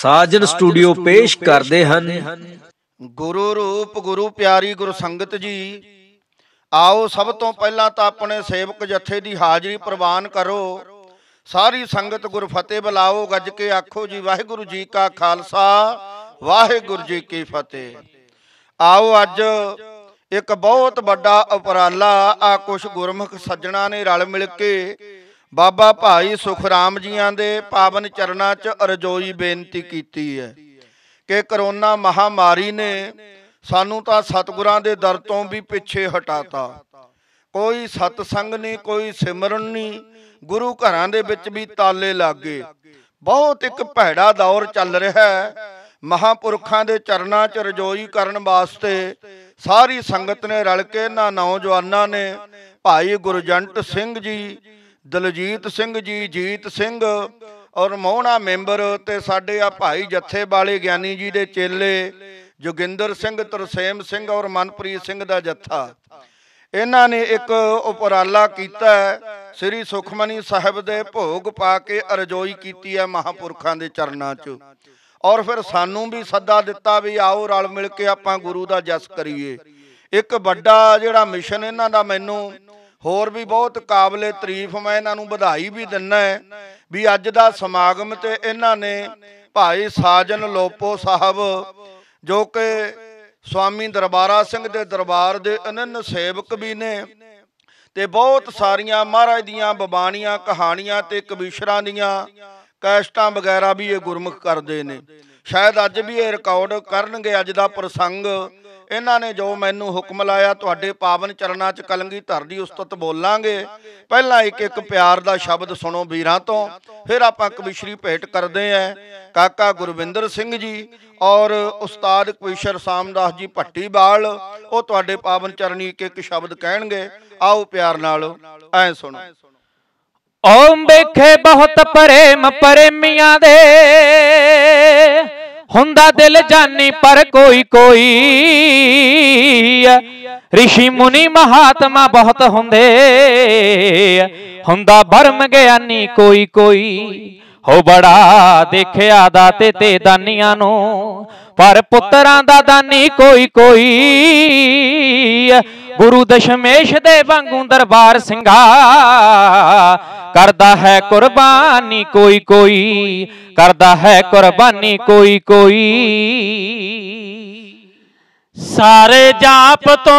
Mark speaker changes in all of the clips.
Speaker 1: ਸਾਜਨ studio ਪੇਸ਼ ਕਰਦੇ ਹਨ ਗੁਰੂ ਰੂਪ ਗੁਰੂ ਪਿਆਰੀ ਗੁਰ ਸੰਗਤ ਜੀ ਆਓ ਸਭ ਤੋਂ ਪਹਿਲਾਂ ਤਾਂ ਆਪਣੇ ਸੇਵਕ ਜਥੇ ਦੀ ਹਾਜ਼ਰੀ ਪ੍ਰਵਾਨ ਕਰੋ ਸਾਰੀ ਸੰਗਤ ਗੁਰ ਫਤਿਹ ਬੁਲਾਓ ਗੱਜ ਕੇ ਆਖੋ ਜੀ ਵਾਹਿਗੁਰੂ ਜੀ ਕਾ ਖਾਲਸਾ ਵਾਹਿਗੁਰੂ ਜੀ ਕੀ ਫਤਿਹ ਆਓ ਅੱਜ ਇੱਕ ਬਹੁਤ ਵੱਡਾ ਉਪਰਾਲਾ ਆ ਕੁਛ ਗੁਰਮੁਖ ਸੱਜਣਾ ਨੇ ਰਲ ਮਿਲ ਕੇ ਬਾਬਾ ਭਾਈ ਸੁਖਰਾਮ ਜੀਆਂ ਦੇ ਪਾਵਨ ਚਰਨਾਂ 'ਚ ਅਰਜ਼ੋਈ ਬੇਨਤੀ ਕੀਤੀ ਹੈ ਕਿ ਕਰੋਨਾ ਮਹਾਮਾਰੀ ਨੇ ਸਾਨੂੰ ਤਾਂ ਸਤਿਗੁਰਾਂ ਦੇ ਦਰ ਤੋਂ ਵੀ ਪਿੱਛੇ ਹਟਾਤਾ ਕੋਈ ਸਤਸੰਗ ਨਹੀਂ ਕੋਈ ਸਿਮਰਨ ਨਹੀਂ ਗੁਰੂ ਘਰਾਂ ਦੇ ਵਿੱਚ ਵੀ ਤਾਲੇ ਲੱਗੇ ਬਹੁਤ ਇੱਕ ਭੈੜਾ ਦੌਰ ਚੱਲ ਰਿਹਾ ਹੈ ਮਹਾਪੁਰਖਾਂ ਦੇ ਚਰਨਾਂ 'ਚ ਰਜੋਈ ਕਰਨ ਵਾਸਤੇ ਸਾਰੀ ਸੰਗਤ ਨੇ ਰਲ ਕੇ ਇਹਨਾਂ ਨੌਜਵਾਨਾਂ ਨੇ ਭਾਈ ਗੁਰਜੰਟ ਸਿੰਘ ਜੀ ਦਲਜੀਤ ਸਿੰਘ ਜੀ ਜੀਤ ਸਿੰਘ ਔਰ ਮੋਹਣਾ ਮੈਂਬਰ ਤੇ ਸਾਡੇ ਆ ਭਾਈ ਜੱਥੇ ਵਾਲੇ ਗਿਆਨੀ ਜੀ ਦੇ ਚੇਲੇ ਜੋਗਿੰਦਰ ਸਿੰਘ ਤਰਸੇਮ ਸਿੰਘ ਔਰ ਮਨਪ੍ਰੀਤ ਸਿੰਘ ਦਾ ਜੱਥਾ ਇਹਨਾਂ ਨੇ ਇੱਕ ਉਪਰਾਲਾ ਕੀਤਾ ਸ੍ਰੀ ਸੁਖਮਨੀ ਸਾਹਿਬ ਦੇ ਭੋਗ ਪਾ ਕੇ ਅਰਜ਼ੋਈ ਕੀਤੀ ਹੈ ਮਹਾਪੁਰਖਾਂ ਦੇ ਚਰਨਾਂ 'ਚ ਔਰ ਫਿਰ ਸਾਨੂੰ ਵੀ ਸੱਦਾ ਦਿੱਤਾ ਵੀ ਆਓ ਰਲ ਮਿਲ ਕੇ ਆਪਾਂ ਗੁਰੂ ਦਾ ਜਸ ਕਰੀਏ ਇੱਕ ਵੱਡਾ ਜਿਹੜਾ ਮਿਸ਼ਨ ਇਹਨਾਂ ਦਾ ਮੈਨੂੰ ਹੋਰ ਵੀ ਬਹੁਤ ਕਾਬਲੇ ਤਾਰੀਫ ਮੈਂ ਇਹਨਾਂ ਨੂੰ ਵਧਾਈ ਵੀ ਦਿੰਨਾ ਵੀ ਅੱਜ ਦਾ ਸਮਾਗਮ ਤੇ ਇਹਨਾਂ ਨੇ ਭਾਈ ਸਾਜਨ ਲੋਪੋ ਸਾਹਿਬ ਜੋ ਕਿ ਸਵਾਮੀ ਦਰਬਾਰਾ ਸਿੰਘ ਦੇ ਦਰਬਾਰ ਦੇ ਅਨੰਨ ਸੇਵਕ ਵੀ ਨੇ ਤੇ ਬਹੁਤ ਸਾਰੀਆਂ ਮਹਾਰਾਜ ਦੀਆਂ ਬਬਾਨੀਆਂ ਕਹਾਣੀਆਂ ਤੇ ਕਵਿਸ਼ਰਾਂ ਦੀਆਂ ਕੈਸਟਾਂ ਵਗੈਰਾ ਵੀ ਇਹ ਗੁਰਮੁਖ ਕਰਦੇ ਨੇ ਸ਼ਾਇਦ ਅੱਜ ਵੀ ਇਹ ਰਿਕਾਰਡ ਕਰਨਗੇ ਅੱਜ ਦਾ ਪ੍ਰਸੰਗ ਇਹਨਾਂ ਨੇ ਜੋ ਮੈਨੂੰ ਹੁਕਮ ਲਾਇਆ ਤੁਹਾਡੇ ਪਾਵਨ ਚਰਨਾਂ 'ਚ ਕਲੰਗੀ ਧਰ ਦੀ ਉਸਤਤ ਬੋਲਾਂਗੇ ਪਹਿਲਾਂ ਇੱਕ ਇੱਕ ਪਿਆਰ ਦਾ ਸ਼ਬਦ ਸੁਣੋ ਵੀਰਾਂ ਤੋਂ ਫਿਰ ਆਪਾਂ ਕਵਿਸ਼ਰੀ ਭੇਟ ਕਰਦੇ ਆਂ ਕਾਕਾ ਗੁਰਵਿੰਦਰ ਸਿੰਘ ਜੀ ਔਰ ਉਸਤਾਦ ਕਵੀਸ਼ਰ ਸਾਮਦਾਸ ਜੀ ਬਾਲ ਉਹ ਤੁਹਾਡੇ ਪਾਵਨ ਚਰਨੀ ਇੱਕ ਇੱਕ ਸ਼ਬਦ ਕਹਿਣਗੇ ਆਓ ਪਿਆਰ ਨਾਲ ਐ ਸੁਣੋ
Speaker 2: ਓਮ ਵੇਖੇ ਬਹੁਤ ਪ੍ਰੇਮ ਪਰੇਮੀਆਂ ਦੇ ਹੁੰਦਾ ਦਿਲ ਜਾਨੀ ਪਰ ਕੋਈ ਕੋਈ ਰਿਸ਼ੀ ਮੁਨੀ ਮਹਾਤਮਾ ਬਹੁਤ ਹੁੰਦੇ ਹੁੰਦਾ ਬਰਮ ਗਿਆਨੀ ਕੋਈ ਕੋਈ ਹੋ ਬੜਾ ਦੇਖਿਆ ਦਾ ਤੇ ਤੇ ਦਾਨੀਆਂ ਨੂੰ ਪਰ ਪੁੱਤਰਾਂ ਦਾ ਦਾਨੀ ਕੋਈ ਕੋਈ ਗੁਰੂ ਦਸ਼ਮੇਸ਼ ਦੇ ਵਾਂਗੂ ਦਰਬਾਰ ਸਿੰਘਾ ਕਰਦਾ ਹੈ ਕੁਰਬਾਨੀ ਕੋਈ ਕੋਈ ਕਰਦਾ ਹੈ ਕੁਰਬਾਨੀ ਕੋਈ ਕੋਈ ਸਾਰੇ ਜਾਪ ਤੋਂ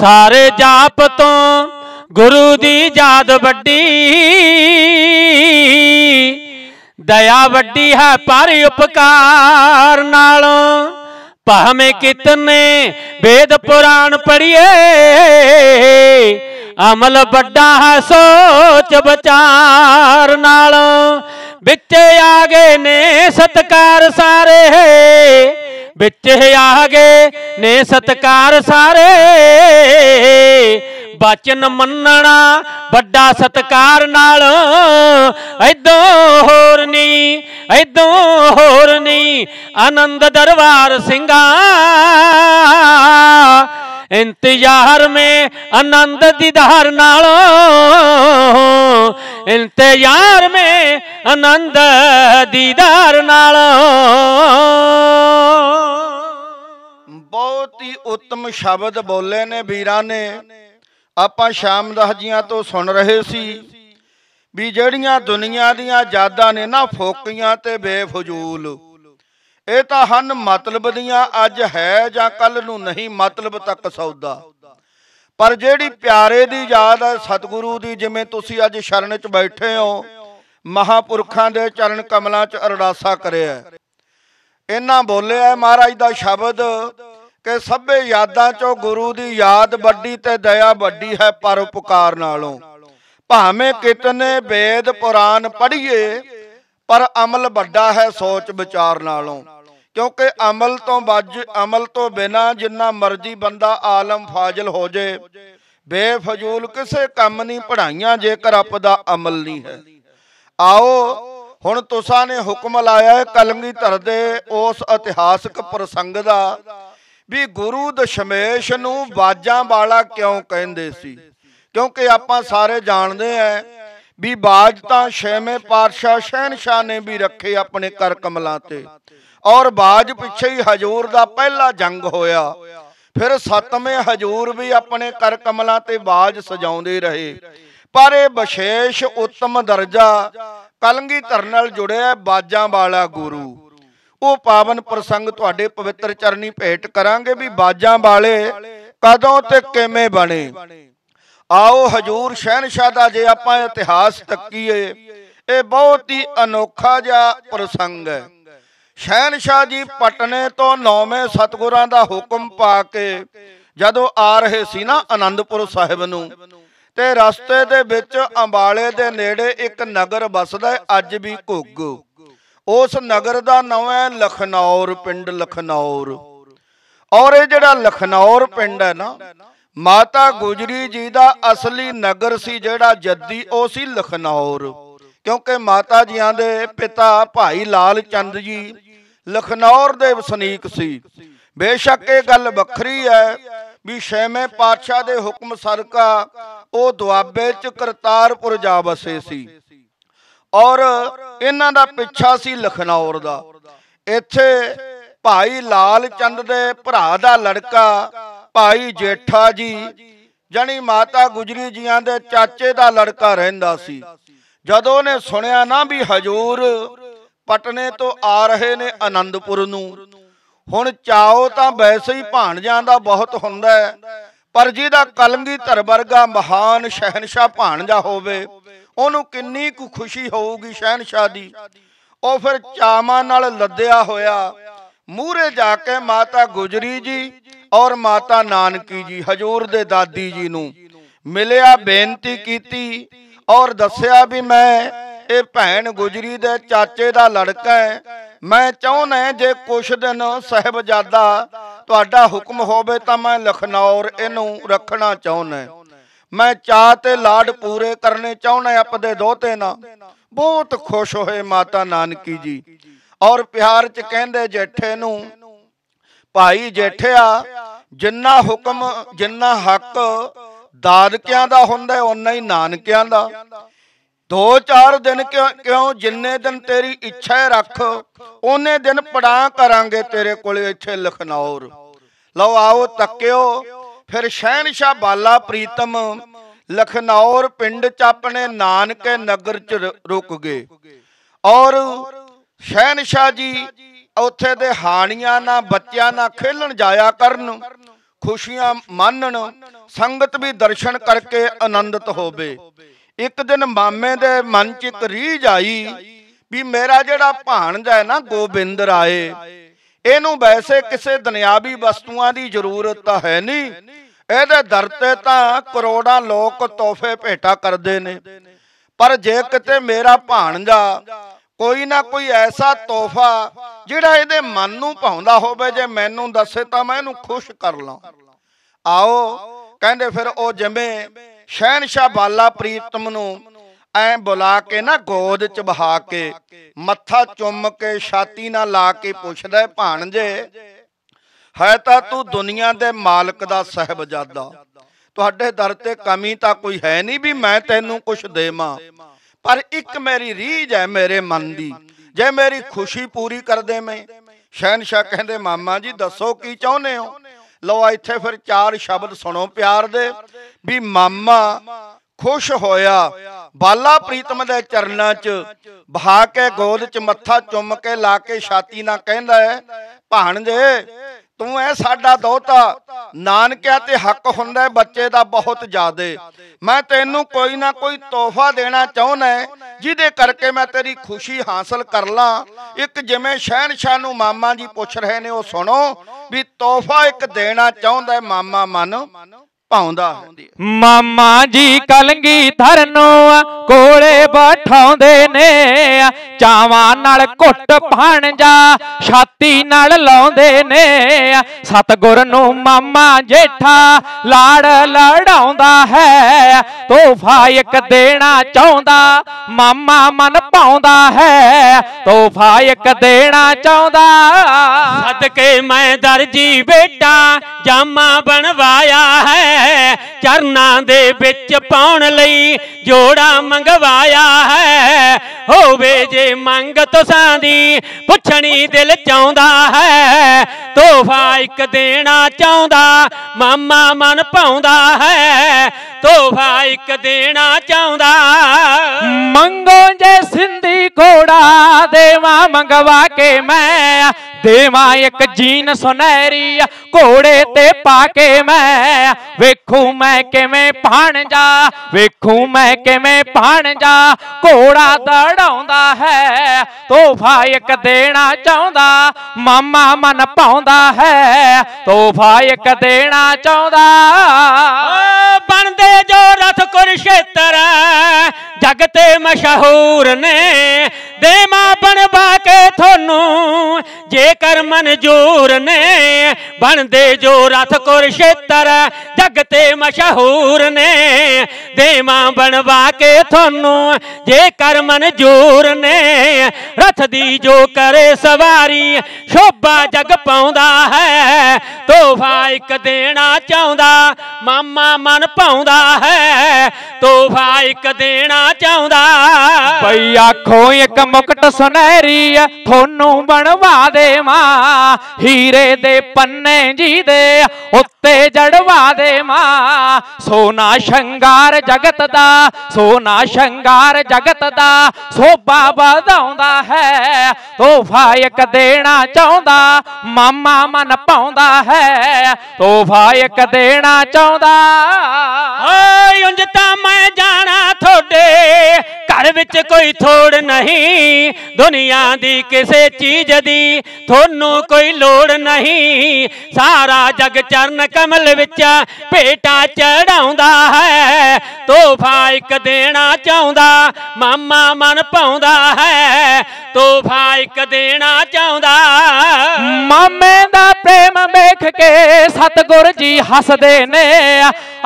Speaker 2: ਸਾਰੇ ਜਾਪ ਤੋਂ ਗੁਰੂ ਦੀ ਜਾਦ ਵੱਡੀ ਦਇਆ ਵੱਡੀ ਹੈ ਪਰ ਉਪਕਾਰ ਨਾਲ ਭਾਵੇਂ ਕਿਤਨੇ ਵੇਦ ਪੁਰਾਣ ਪੜੀਏ ਅਮਲ ਵੱਡਾ ਹੈ ਸੋਚ ਵਿਚਾਰ ਨਾਲ ਵਿੱਚ ਆ ਗਏ ਨੇ ਸਤਕਾਰ ਸਾਰੇ ਵਿੱਚ ਆ ਗਏ ਨੇ ਸਤਕਾਰ ਸਾਰੇ ਬਚਨ ਮੰਨਣਾ ਵੱਡਾ ਸਤਕਾਰ ਨਾਲ ਐਦੋਂ ਹੋਰ ਨਹੀਂ ਐਦੋਂ ਹੋਰ ਨਹੀਂ ਆਨੰਦ ਦਰਬਾਰ ਸਿੰਘਾ ਇੰਤਜ਼ਾਰ ਮੇਂ ਆਨੰਦ ਦੀਦਾਰ ਨਾਲ
Speaker 1: ਇੰਤਜ਼ਾਰ ਮੇਂ ਆਨੰਦ ਦੀਦਾਰ ਨਾਲ ਬਹੁਤ ਹੀ ਉੱਤਮ ਸ਼ਬਦ ਬੋਲੇ ਨੇ ਵੀਰਾਂ ਨੇ ਆਪਾਂ ਸ਼ਾਮ ਦਹਜੀਆਂ ਤੋਂ ਸੁਣ ਰਹੇ ਸੀ ਵੀ ਜਿਹੜੀਆਂ ਦੁਨੀਆ ਦੀਆਂ ਜਾਦਾਂ ਨੇ ਨਾ ਫੋਕੀਆਂ ਤੇ ਬੇਫਜ਼ੂਲ ਇਹ ਤਾਂ ਹਨ ਮਤਲਬ ਦੀਆਂ ਅੱਜ ਹੈ ਜਾਂ ਕੱਲ ਨੂੰ ਨਹੀਂ ਮਤਲਬ ਤੱਕ ਸੌਦਾ ਪਰ ਜਿਹੜੀ ਪਿਆਰੇ ਦੀ ਯਾਦ ਹੈ ਸਤਿਗੁਰੂ ਦੀ ਜਿਵੇਂ ਤੁਸੀਂ ਅੱਜ ਸ਼ਰਨ 'ਚ ਬੈਠੇ ਹੋ ਮਹਾਪੁਰਖਾਂ ਦੇ ਚਰਨ ਕਮਲਾਂ 'ਚ ਅਰਦਾਸਾ ਕਰਿਆ ਇਹਨਾਂ ਬੋਲਿਆ ਮਹਾਰਾਜ ਦਾ ਸ਼ਬਦ ਕਿ ਸਭੇ ਯਾਦਾਂ ਚੋਂ ਗੁਰੂ ਦੀ ਯਾਦ ਵੱਡੀ ਤੇ ਦਇਆ ਵੱਡੀ ਹੈ ਪਰ ਉਪਕਾਰ ਨਾਲੋਂ ਭਾਵੇਂ ਕਿਤਨੇ ਵੇਦ ਪੁਰਾਨ ਪੜ੍ਹੀਏ ਪਰ ਅਮਲ ਵੱਡਾ ਹੈ ਸੋਚ ਵਿਚਾਰ ਨਾਲੋਂ ਕਿਉਂਕਿ ਅਮਲ ਤੋਂ ਵੱਜ ਅਮਲ ਤੋਂ ਬਿਨਾ ਜਿੰਨਾ ਮਰਜ਼ੀ ਬੰਦਾ ਆਲਮ ਫਾਜ਼ਲ ਹੋ ਜੇ ਬੇਫਜ਼ੂਲ ਕਿਸੇ ਕੰਮ ਨਹੀਂ ਪੜਾਈਆਂ ਜੇਕਰ ਅਪ ਦਾ ਅਮਲ ਨਹੀਂ ਹੈ ਆਓ ਹੁਣ ਤੁਸਾਂ ਨੇ ਹੁਕਮ ਲਾਇਆ ਹੈ ਕਲਮੀ ਧਰ ਦੇ ਉਸ ਇਤਿਹਾਸਕ ਪ੍ਰਸੰਗ ਦਾ ਵੀ ਗੁਰੂ ਦਸ਼ਮੇਸ਼ ਨੂੰ ਬਾਜਾਂ ਵਾਲਾ ਕਿਉਂ ਕਹਿੰਦੇ ਸੀ ਕਿਉਂਕਿ ਆਪਾਂ ਸਾਰੇ ਜਾਣਦੇ ਆ ਵੀ ਬਾਜ ਤਾਂ ਛੇਵੇਂ ਪਾਤਸ਼ਾਹ ਸ਼ਹਿਨशाह ਨੇ ਵੀ ਰੱਖੇ ਆਪਣੇ ਕਰ ਕਮਲਾਂ ਤੇ ਔਰ ਬਾਜ ਪਿੱਛੇ ਹੀ ਹਜੂਰ ਦਾ ਪਹਿਲਾ ਜੰਗ ਹੋਇਆ ਫਿਰ ਸਤਵੇਂ ਹਜੂਰ ਵੀ ਆਪਣੇ ਕਰ ਕਮਲਾਂ ਤੇ ਬਾਜ ਸਜਾਉਂਦੇ ਰਹੇ ਪਰ ਇਹ ਵਿਸ਼ੇਸ਼ ਉੱਤਮ ਦਰਜਾ ਕਲੰਗੀ ਧਰ ਨਾਲ ਜੁੜਿਆ ਬਾਜਾਂ ਵਾਲਾ ਗੁਰੂ ਉਹ ਪਾਵਨ ਪ੍ਰਸੰਗ ਤੁਹਾਡੇ ਪਵਿੱਤਰ ਚਰਨੀ ਭੇਟ ਕਰਾਂਗੇ ਵੀ ਬਾਜਾਂ ਵਾਲੇ ਕਦੋਂ ਤੇ ਕਿਵੇਂ ਬਣੇ ਆਓ ਹਜੂਰ ਸ਼ਹਿਨशाह ਦਾ ਜੇ ਆਪਾਂ ਇਤਿਹਾਸ ਤੱਕੀਏ ਇਹ ਬਹੁਤ ਹੀ ਅਨੋਖਾ ਜਿਹਾ ਪ੍ਰਸੰਗ ਹੈ ਸ਼ਹਿਨशाह ਜੀ ਪਟਨੇ ਤੋਂ ਨੌਵੇਂ ਸਤਗੁਰਾਂ ਦਾ ਹੁਕਮ ਪਾ ਕੇ ਜਦੋਂ ਆ ਰਹੇ ਸੀ ਨਾ ਆਨੰਦਪੁਰ ਸਾਹਿਬ ਨੂੰ ਤੇ ਰਸਤੇ ਦੇ ਵਿੱਚ ਅੰਬਾਲੇ ਦੇ ਨੇੜੇ ਇੱਕ ਨਗਰ ਵਸਦਾ ਅੱਜ ਵੀ ਘੁੱਗ ਉਸ ਨਗਰ ਦਾ ਨਾਮ ਹੈ ਲਖਨੌਰ ਪਿੰਡ ਲਖਨੌਰ ਔਰ ਇਹ ਜਿਹੜਾ ਲਖਨੌਰ ਪਿੰਡ ਹੈ ਨਾ ਮਾਤਾ ਗੁਜਰੀ ਜੀ ਦਾ ਅਸਲੀ ਨਗਰ ਸੀ ਜਿਹੜਾ ਜੱਦੀ ਉਹ ਸੀ ਲਖਨੌਰ ਕਿਉਂਕਿ ਮਾਤਾ ਜੀਆਂ ਦੇ ਪਿਤਾ ਭਾਈ ਲਾਲ ਚੰਦ ਜੀ ਲਖਨੌਰ ਦੇ ਵਸਨੀਕ ਸੀ ਬੇਸ਼ੱਕ ਇਹ ਗੱਲ ਵੱਖਰੀ ਹੈ ਵੀ ਛੇਵੇਂ ਪਾਤਸ਼ਾਹ ਦੇ ਹੁਕਮ ਸਰਕਾ ਉਹ ਦੁਆਬੇ ਚ ਕਰਤਾਰਪੁਰ ਜਾ ਵਸੇ ਸੀ ਔਰ ਇਹਨਾਂ ਦਾ ਪਿੱਛਾ ਸੀ ਲਖਨੌਰ ਦਾ ਇੱਥੇ ਭਾਈ ਲਾਲ ਚੰਦ ਦੇ ਭਰਾ ਦਾ ਲੜਕਾ ਭਾਈ ਜੇਠਾ ਜੀ ਜਣੀ ਮਾਤਾ ਗੁਜਰੀ ਜੀਆਂ ਦੇ ਚਾਚੇ ਦਾ ਲੜਕਾ ਰਹਿੰਦਾ ਸੀ ਜਦੋਂ ਨੇ ਸੁਣਿਆ ਨਾ ਵੀ ਹਜੂਰ ਪਟਨੇ ਤੋਂ ਆ ਰਹੇ ਨੇ ਆਨੰਦਪੁਰ ਨੂੰ ਹੁਣ ਚਾਓ ਤਾਂ ਵੈਸੇ ਹੀ ਭਾਣਜਾਂ ਦਾ ਬਹੁਤ ਹੁੰਦਾ ਪਰ ਜਿਹਦਾ ਕਲੰਗੀ ਧਰ ਵਰਗਾ ਮਹਾਨ ਸ਼ਹਿਨशाह ਭਾਣਜਾ ਹੋਵੇ ਉਹਨੂੰ ਕਿੰਨੀ ਕੁ ਖੁਸ਼ੀ ਹੋਊਗੀ ਸ਼ਹਿਨशाह ਦੀ ਉਹ ਫਿਰ ਚਾਮਾ ਨਾਲ ਲੱਦਿਆ ਹੋਇਆ ਮੂਹਰੇ ਜਾ ਕੇ ਮਾਤਾ ਗੁਜਰੀ ਜੀ ਔਰ ਮਾਤਾ ਨਾਨਕੀ ਜੀ ਹਜੂਰ ਦੇ ਦਾਦੀ ਜੀ ਨੂੰ ਮਿਲਿਆ ਬੇਨਤੀ ਕੀਤੀ ਔਰ ਦੱਸਿਆ ਵੀ ਮੈਂ ਇਹ ਭੈਣ ਗੁਜਰੀ ਦੇ ਚਾਚੇ ਦਾ ਲੜਕਾ ਹੈ ਮੈਂ ਚਾਹੁੰਦਾ ਜੇ ਕੁਛ ਦਿਨ ਸਹਿਬਜ਼ਾਦਾ ਤੁਹਾਡਾ ਹੁਕਮ ਹੋਵੇ ਤਾਂ ਮੈਂ ਲਖਨੌਰ ਇਹਨੂੰ ਰੱਖਣਾ ਚਾਹੁੰਦਾ ਮੈਂ ਚਾਹ ਤੇ ਲਾਡ ਪੂਰੇ ਕਰਨੇ ਚਾਹੁੰਦਾ ਆਪਦੇ ਦੋਤੇ ਨਾਲ ਬਹੁਤ ਖੁਸ਼ ਹੋਏ ਮਾਤਾ ਨਾਨਕੀ ਜੀ ਔਰ ਪਿਆਰ ਚ ਕਹਿੰਦੇ ਜੇਠੇ ਨੂੰ ਭਾਈ ਜੇਠਿਆ ਜਿੰਨਾ ਹੁਕਮ ਜਿੰਨਾ ਹੱਕ ਦਾਦਕਿਆਂ ਦਾ ਹੁੰਦਾ ਓਨਾ ਹੀ ਨਾਨਕਿਆਂ ਦਾ ਦੋ ਚਾਰ ਦਿਨ ਕਿਉਂ ਜਿੰਨੇ ਦਿਨ ਤੇਰੀ ਇੱਛਾ ਰੱਖ ਓਨੇ ਦਿਨ ਪੜਾ ਕਰਾਂਗੇ ਤੇਰੇ ਕੋਲ ਇੱਥੇ ਲਖਨੌਰ ਲਓ ਆਓ ਤੱਕਿਓ ਫਿਰ ਸ਼ਹਿਨशाह ਬਾਲਾ ਪ੍ਰੀਤਮ ਲਖਨੌਰ ਪਿੰਡ ਚ ਆਪਣੇ ਨਾਨਕੇ ਨਗਰ ਚ ਰੁਕ ਗਏ ਔਰ ਸ਼ਹਿਨशाह ਜੀ ਉੱਥੇ ਦੇ ਹਾਣੀਆਂ ਨਾਲ ਬੱਚਿਆਂ ਨਾਲ ਖੇਲਣ ਜਾਇਆ ਕਰਨ ਖੁਸ਼ੀਆਂ ਮਾਨਣ ਸੰਗਤ ਵੀ ਦਰਸ਼ਨ ਕਰਕੇ ਆਨੰਦਿਤ ਹੋਵੇ ਇੱਕ ਦਿਨ ਮਾਮੇ ਦੇ ਮਨ 'ਚ ਇੱਕ ਰੀਝ ਆਈ ਵੀ ਮੇਰਾ ਜਿਹੜਾ ਭਾਣਜਾ ਹੈ ਨਾ ਗੋਬਿੰਦ ਰਾਏ ਇਹਨੂੰ ਵੈਸੇ ਕਿਸੇ ਦੁਨਿਆਵੀ ਵਸਤੂਆਂ ਦੀ ਜ਼ਰੂਰਤ ਤਾਂ ਹੈ ਨਹੀਂ ਇਹਦੇ ਦਰ ਤੇ ਤਾਂ ਕਰੋੜਾਂ ਲੋਕ ਤੋਹਫੇ ਭੇਟਾ ਕਰਦੇ ਨੇ ਪਰ ਜੇ ਕਿਤੇ ਮੇਰਾ ਭਾਣਜਾ ਕੋਈ ਨਾ ਕੋਈ ਐਸਾ ਤੋਹਫਾ ਜਿਹੜਾ ਇਹਦੇ ਮਨ ਨੂੰ ਭਾਉਂਦਾ ਹੋਵੇ ਜੇ ਮੈਨੂੰ ਦੱਸੇ ਤਾਂ ਮੈਂ ਇਹਨੂੰ ਖੁਸ਼ ਕਰ ਲਾਂ ਆਓ ਕਹਿੰਦੇ ਫਿਰ ਉਹ ਜਿਵੇਂ ਸ਼ਹਿਨशाह ਬਾਲਾ ਪ੍ਰੀਤਮ ਨੂੰ ਐ ਬੁਲਾ ਕੇ ਨਾ ਗੋਦ ਚ ਬਹਾ ਕੇ ਮੱਥਾ ਚੁੰਮ ਕੇ ਛਾਤੀ ਨਾਲ ਲਾ ਕੇ ਪੁੱਛਦਾ ਭਾਣਜੇ ਹੈ ਤਾਂ ਤੂੰ ਦੁਨੀਆ ਦੇ ਮਾਲਕ ਦਾ ਸਹਬਜ਼ਾਦਾ ਤੁਹਾਡੇ ਦਰ ਤੇ ਕਮੀ ਤਾਂ ਕੋਈ ਹੈ ਨਹੀਂ ਵੀ ਮੈਂ ਤੈਨੂੰ ਕੁਝ ਦੇਵਾਂ ਪਰ ਇੱਕ ਮੇਰੀ ਰੀਝ ਹੈ ਮੇਰੇ ਮਨ ਦੀ ਜੇ ਮੇਰੀ ਖੁਸ਼ੀ ਪੂਰੀ ਕਰ ਦੇ ਮੈਂ ਸ਼ਹਿਨशाह ਕਹਿੰਦੇ ਮਾਮਾ ਜੀ ਦੱਸੋ ਕੀ ਚਾਹੁੰਦੇ ਹੋ ਲਓ ਇੱਥੇ ਫਿਰ ਚਾਰ ਸ਼ਬਦ ਸੁਣੋ ਪਿਆਰ ਦੇ ਵੀ ਮਾਮਾ ਖੁਸ਼ ਹੋਇਆ ਬਾਲਾ ਪ੍ਰੀਤਮ ਦੇ ਚਰਨਾਂ 'ਚ ਬਹਾ ਕੇ ਗੋਦ 'ਚ ਮੱਥਾ ਚੁੰਮ ਕੇ ਲਾ ਕੇ ਛਾਤੀ ਨਾਲ ਕਹਿੰਦਾ ਹੈ ਭਾਣਜੇ ਤੂੰ ਐ ਸਾਡਾ ਦੋਤਾ ਨਾਨਕਿਆ ਤੇ ਹੱਕ ਹੁੰਦਾ ਬੱਚੇ ਦਾ ਬਹੁਤ ਜ਼ਿਆਦੇ ਮੈਂ ਤੈਨੂੰ ਕੋਈ ਨਾ ਕੋਈ ਤੋਹਫਾ ਦੇਣਾ ਚਾਹੁੰਦਾ ਜਿਹਦੇ ਕਰਕੇ ਮੈਂ ਤੇਰੀ ਖੁਸ਼ੀ ਹਾਸਲ ਕਰ ਲਾਂ ਇੱਕ ਜਿਵੇਂ ਸ਼ਹਿਨशाह ਨੂੰ ਮਾਮਾ ਜੀ ਪੁੱਛ ਰਹੇ ਨੇ ਉਹ ਸੁਣੋ ਵੀ ਤੋਹਫਾ ਇੱਕ ਦੇਣਾ ਚਾਹੁੰਦਾ ਮਾਮਾ ਮਨ ਪਾਉਂਦਾ
Speaker 2: ਮਾਮਾ ਜੀ ਕਲੰਗੀ ਧਰਨੋਂ ਕੋਲੇ ਬਠਾਉਂਦੇ ਨੇ ਚਾਵਾਂ ਨਾਲ ਘੁੱਟ ਭਾਣਜਾ ਛਾਤੀ ਨਾਲ ਲਾਉਂਦੇ ਨੇ ਸਤਗੁਰ ਨੂੰ ਮਾਮਾ ਜੇਠਾ ਲਾੜ ਲੜਾਉਂਦਾ ਹੈ ਤੋਹਫਾ ਇੱਕ ਦੇਣਾ ਚਾਹੁੰਦਾ ਮਾਮਾ ਮਨ ਪਾਉਂਦਾ ਹੈ ਤੋਹਫਾ ਇੱਕ ਦੇਣਾ ਚਾਹੁੰਦਾ ਸਦਕੇ ਮੈਂ ਦਰਜੀ ਬੇਟਾ ਜਾਮਾ ਬਣਵਾਇਆ ਹੈ ਹੈ ਚਰਨਾਂ ਦੇ ਵਿੱਚ ਪਾਉਣ ਲਈ ਜੋੜਾ ਮੰਗਵਾਇਆ ਹੈ ਹੋਵੇ ਜੇ ਮੰਗ ਤੁਸਾਂ ਦੀ ਪੁੱਛਣੀ ਦਿਲ ਚਾਹੁੰਦਾ ਹੈ ਤੋਹਫਾ ਇੱਕ ਦੇਣਾ ਚਾਹੁੰਦਾ ਮਾਮਾ ਮਨ ਪਾਉਂਦਾ ਹੈ ਤੋਹਫਾ ਇੱਕ ਦੇਣਾ ਚਾਹੁੰਦਾ ਮੰਗੋ ਜੇ ਸਿੰਧੀ ਘੋੜਾ ਦੇਵਾ ਮੰਗਵਾ ਕੇ ਮੈਂ ਦੇਵਾ ਇੱਕ ਜੀਨ ਸੁਨਹਿਰੀ ਘੋੜੇ ਤੇ ਪਾ ਕੇ ਮੈਂ ਵੇਖੂ ਮੈਂ ਕਿਵੇਂ ਭਾਣ ਜਾ ਵੇਖੂ ਮੈਂ ਕਿਵੇਂ ਭਾਣ ਜਾ ਘੋੜਾ ਦੜਾਉਂਦਾ ਹੈ ਤੋਹਫਾ ਇੱਕ ਦੇਣਾ ਚਾਹੁੰਦਾ ਮਾਮਾ ਮਨ ਪਾਉਂਦਾ ਹੈ ਤੋਹਫਾ ਇੱਕ ਦੇਣਾ ਚਾਹੁੰਦਾ ਬਣਦੇ ਜੋ ਰਥ ਕੁਰਸ਼ੇਤਰ ਜਗ ਤੇ ਮਸ਼ਹੂਰ ਨੇ ਦੇਮਾ ਬਣਵਾ ਕੇ ਤੁਹਾਨੂੰ ਜੇ ਦੇ ਕਰ ਮਨਜੂਰ ਨੇ ਬਣਦੇ ਜੋ ਰਥ ਕੁਰਸ਼ੇਤਰ ਜਗ ਤੇ ਮਸ਼ਹੂਰ ਨੇ ਦੇਵਾ ਬਣਵਾ ਕੇ ਤੁਹਾਨੂੰ ਜੇ ਕਰ ਮਨਜੂਰ ਨੇ ਰਥ ਦੀ ਜੋ ਕਰੇ ਸਵਾਰੀ ਸ਼ੋਭਾ ਜਗ ਪਾਉਂਦਾ ਹੈ ਤੋਹਫਾ ਇੱਕ ਦੇਣਾ ਚਾਹੁੰਦਾ ਮਾਮਾ ਮਨ ਪਾਉਂਦਾ ਹੈ ਤੋਹਫਾ ਇੱਕ ਦੇਣਾ ਚਾਹੁੰਦਾ ਬਈ ਆਖੋ ਇੱਕ ਮੁਕਟ ਸੁਨਹਿਰੀ ਤੁਹਾਨੂੰ ਬਣਵਾ ਦੇ ਦੇ ਮਾਂ ਹੀਰੇ ਦੇ ਪੰਨੇ ਜੀ ਦੇ ਉੱਤੇ ਜੜਵਾ ਦੇ ਮਾਂ ਸੋਨਾ ਸ਼ੰਗਾਰ ਜਗਤ ਦਾ ਸੋਨਾ ਸ਼ੰਗਾਰ ਜਗਤ ਦਾ ਸੋਭਾ ਵਧਾਉਂਦਾ ਹੈ ਤੋਹਫਾ ਇੱਕ ਦੇਣਾ ਚਾਹੁੰਦਾ ਮਾਮਾ ਮਨ ਪਾਉਂਦਾ ਹੈ ਤੋਹਫਾ ਇੱਕ ਦੇਣਾ ਚਾਹੁੰਦਾ ਓਏ ਉਂਝ ਤਾਂ ਮੈਂ ਜਾਣਾ ਤੁਹਾਡੇ ਘਰ ਵਿੱਚ ਕੋਈ ਥੋੜ ਨਹੀਂ ਦੁਨੀਆ ਦੀ ਕਿਸੇ ਚੀਜ਼ ਦੀ ਤੁਹਾਨੂੰ ਕੋਈ ਲੋੜ ਨਹੀਂ ਸਾਰਾ ਜਗ ਚਰਨ ਕਮਲ ਵਿੱਚ ਭੇਟਾ ਚੜਾਉਂਦਾ ਹੈ ਤੋਹਫਾ ਇੱਕ ਦੇਣਾ ਚਾਹੁੰਦਾ ਮਾਮਾ ਮਨ ਪਾਉਂਦਾ ਹੈ ਤੋਹਫਾ ਇੱਕ ਦੇਣਾ ਚਾਹੁੰਦਾ ਮਾਮੇ ਦਾ ਪ੍ਰੇਮ ਵੇਖ ਕੇ ਸਤਗੁਰ ਜੀ ਹੱਸਦੇ ਨੇ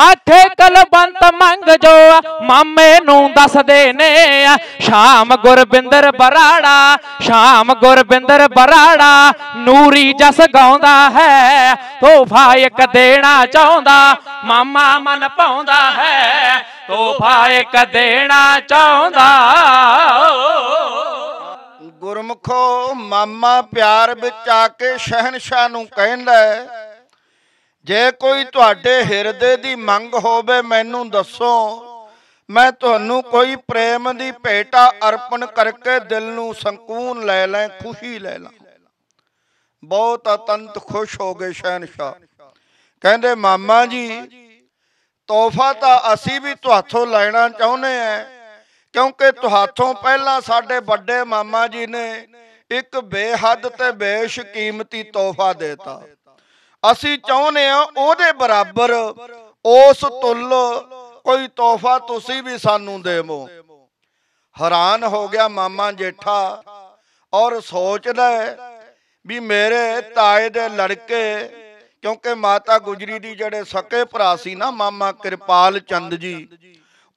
Speaker 2: ਆਠੇ ਕਲਬੰਤ ਮੰਗ ਜੋ ਮਾਮੇ ਨੂੰ ਦੱਸਦੇ ਨੇ ਸ਼ਾਮ ਗੁਰਬਿੰਦਰ ਬਰਾੜਾ ਸ਼ਾਮ ਗੁਰਬਿੰਦਰ ਬਰਾੜਾ ਨੂਰੀ ਜਸ ਗਾਉਂਦਾ ਹੈ ਤੋਹਫਾ ਇੱਕ ਦੇਣਾ ਚਾਹੁੰਦਾ
Speaker 1: ਮਾਮਾ ਮਨ ਪਾਉਂਦਾ ਹੈ
Speaker 2: ਤੋਹਫਾ ਇੱਕ ਦੇਣਾ
Speaker 1: ਚਾਹੁੰਦਾ ਗੁਰਮਖੋ ਮਾਮਾ ਪਿਆਰ ਵਿੱਚ ਆ ਕੇ ਸ਼ਹਿਨशाह ਨੂੰ ਕਹਿੰਦਾ ਜੇ ਕੋਈ ਤੁਹਾਡੇ ਹਿਰਦੇ ਦੀ ਮੰਗ ਹੋਵੇ ਮੈਨੂੰ ਦੱਸੋ ਮੈਂ ਤੁਹਾਨੂੰ ਕੋਈ ਪ੍ਰੇਮ ਦੀ ਭੇਟਾ ਅਰਪਣ ਕਰਕੇ ਦਿਲ ਨੂੰ ਸਕੂਨ ਲੈ ਲੈ ਖੁਸ਼ੀ ਲੈ ਲਾਂ ਬਹੁਤ ਅਤੰਤ ਖੁਸ਼ ਹੋ ਗਏ ਸ਼ਹਿਨशाह ਕਹਿੰਦੇ ਮਾਮਾ ਜੀ ਤੋਹਫਾ ਤਾਂ ਅਸੀਂ ਵੀ ਤੁਹਾਥੋਂ ਲੈਣਾ ਚਾਹੁੰਦੇ ਆ ਕਿਉਂਕਿ ਤੁਹਾਥੋਂ ਪਹਿਲਾਂ ਸਾਡੇ ਵੱਡੇ ਮਾਮਾ ਜੀ ਨੇ ਇੱਕ ਬੇਹੱਦ ਤੇ ਬੇਸ਼ਕੀਮਤੀ ਤੋਹਫਾ ਦਿੱਤਾ ਅਸੀਂ ਚਾਹੁੰਦੇ ਆ ਉਹਦੇ ਬਰਾਬਰ ਉਸ ਤੁਲ ਕੋਈ ਤੋਹਫਾ ਤੁਸੀਂ ਵੀ ਸਾਨੂੰ ਦੇਵੋ ਹੈਰਾਨ ਹੋ ਗਿਆ ਮਾਮਾ ਜੇਠਾ ਔਰ ਸੋਚਦਾ ਵੀ ਮੇਰੇ ਤਾਏ ਦੇ ਲੜਕੇ ਕਿਉਂਕਿ ਮਾਤਾ ਗੁਜਰੀ ਦੀ ਜਿਹੜੇ ਸਕੇ ਭਰਾ ਸੀ ਨਾ ਮਾਮਾ ਕਿਰਪਾਲ ਚੰਦ ਜੀ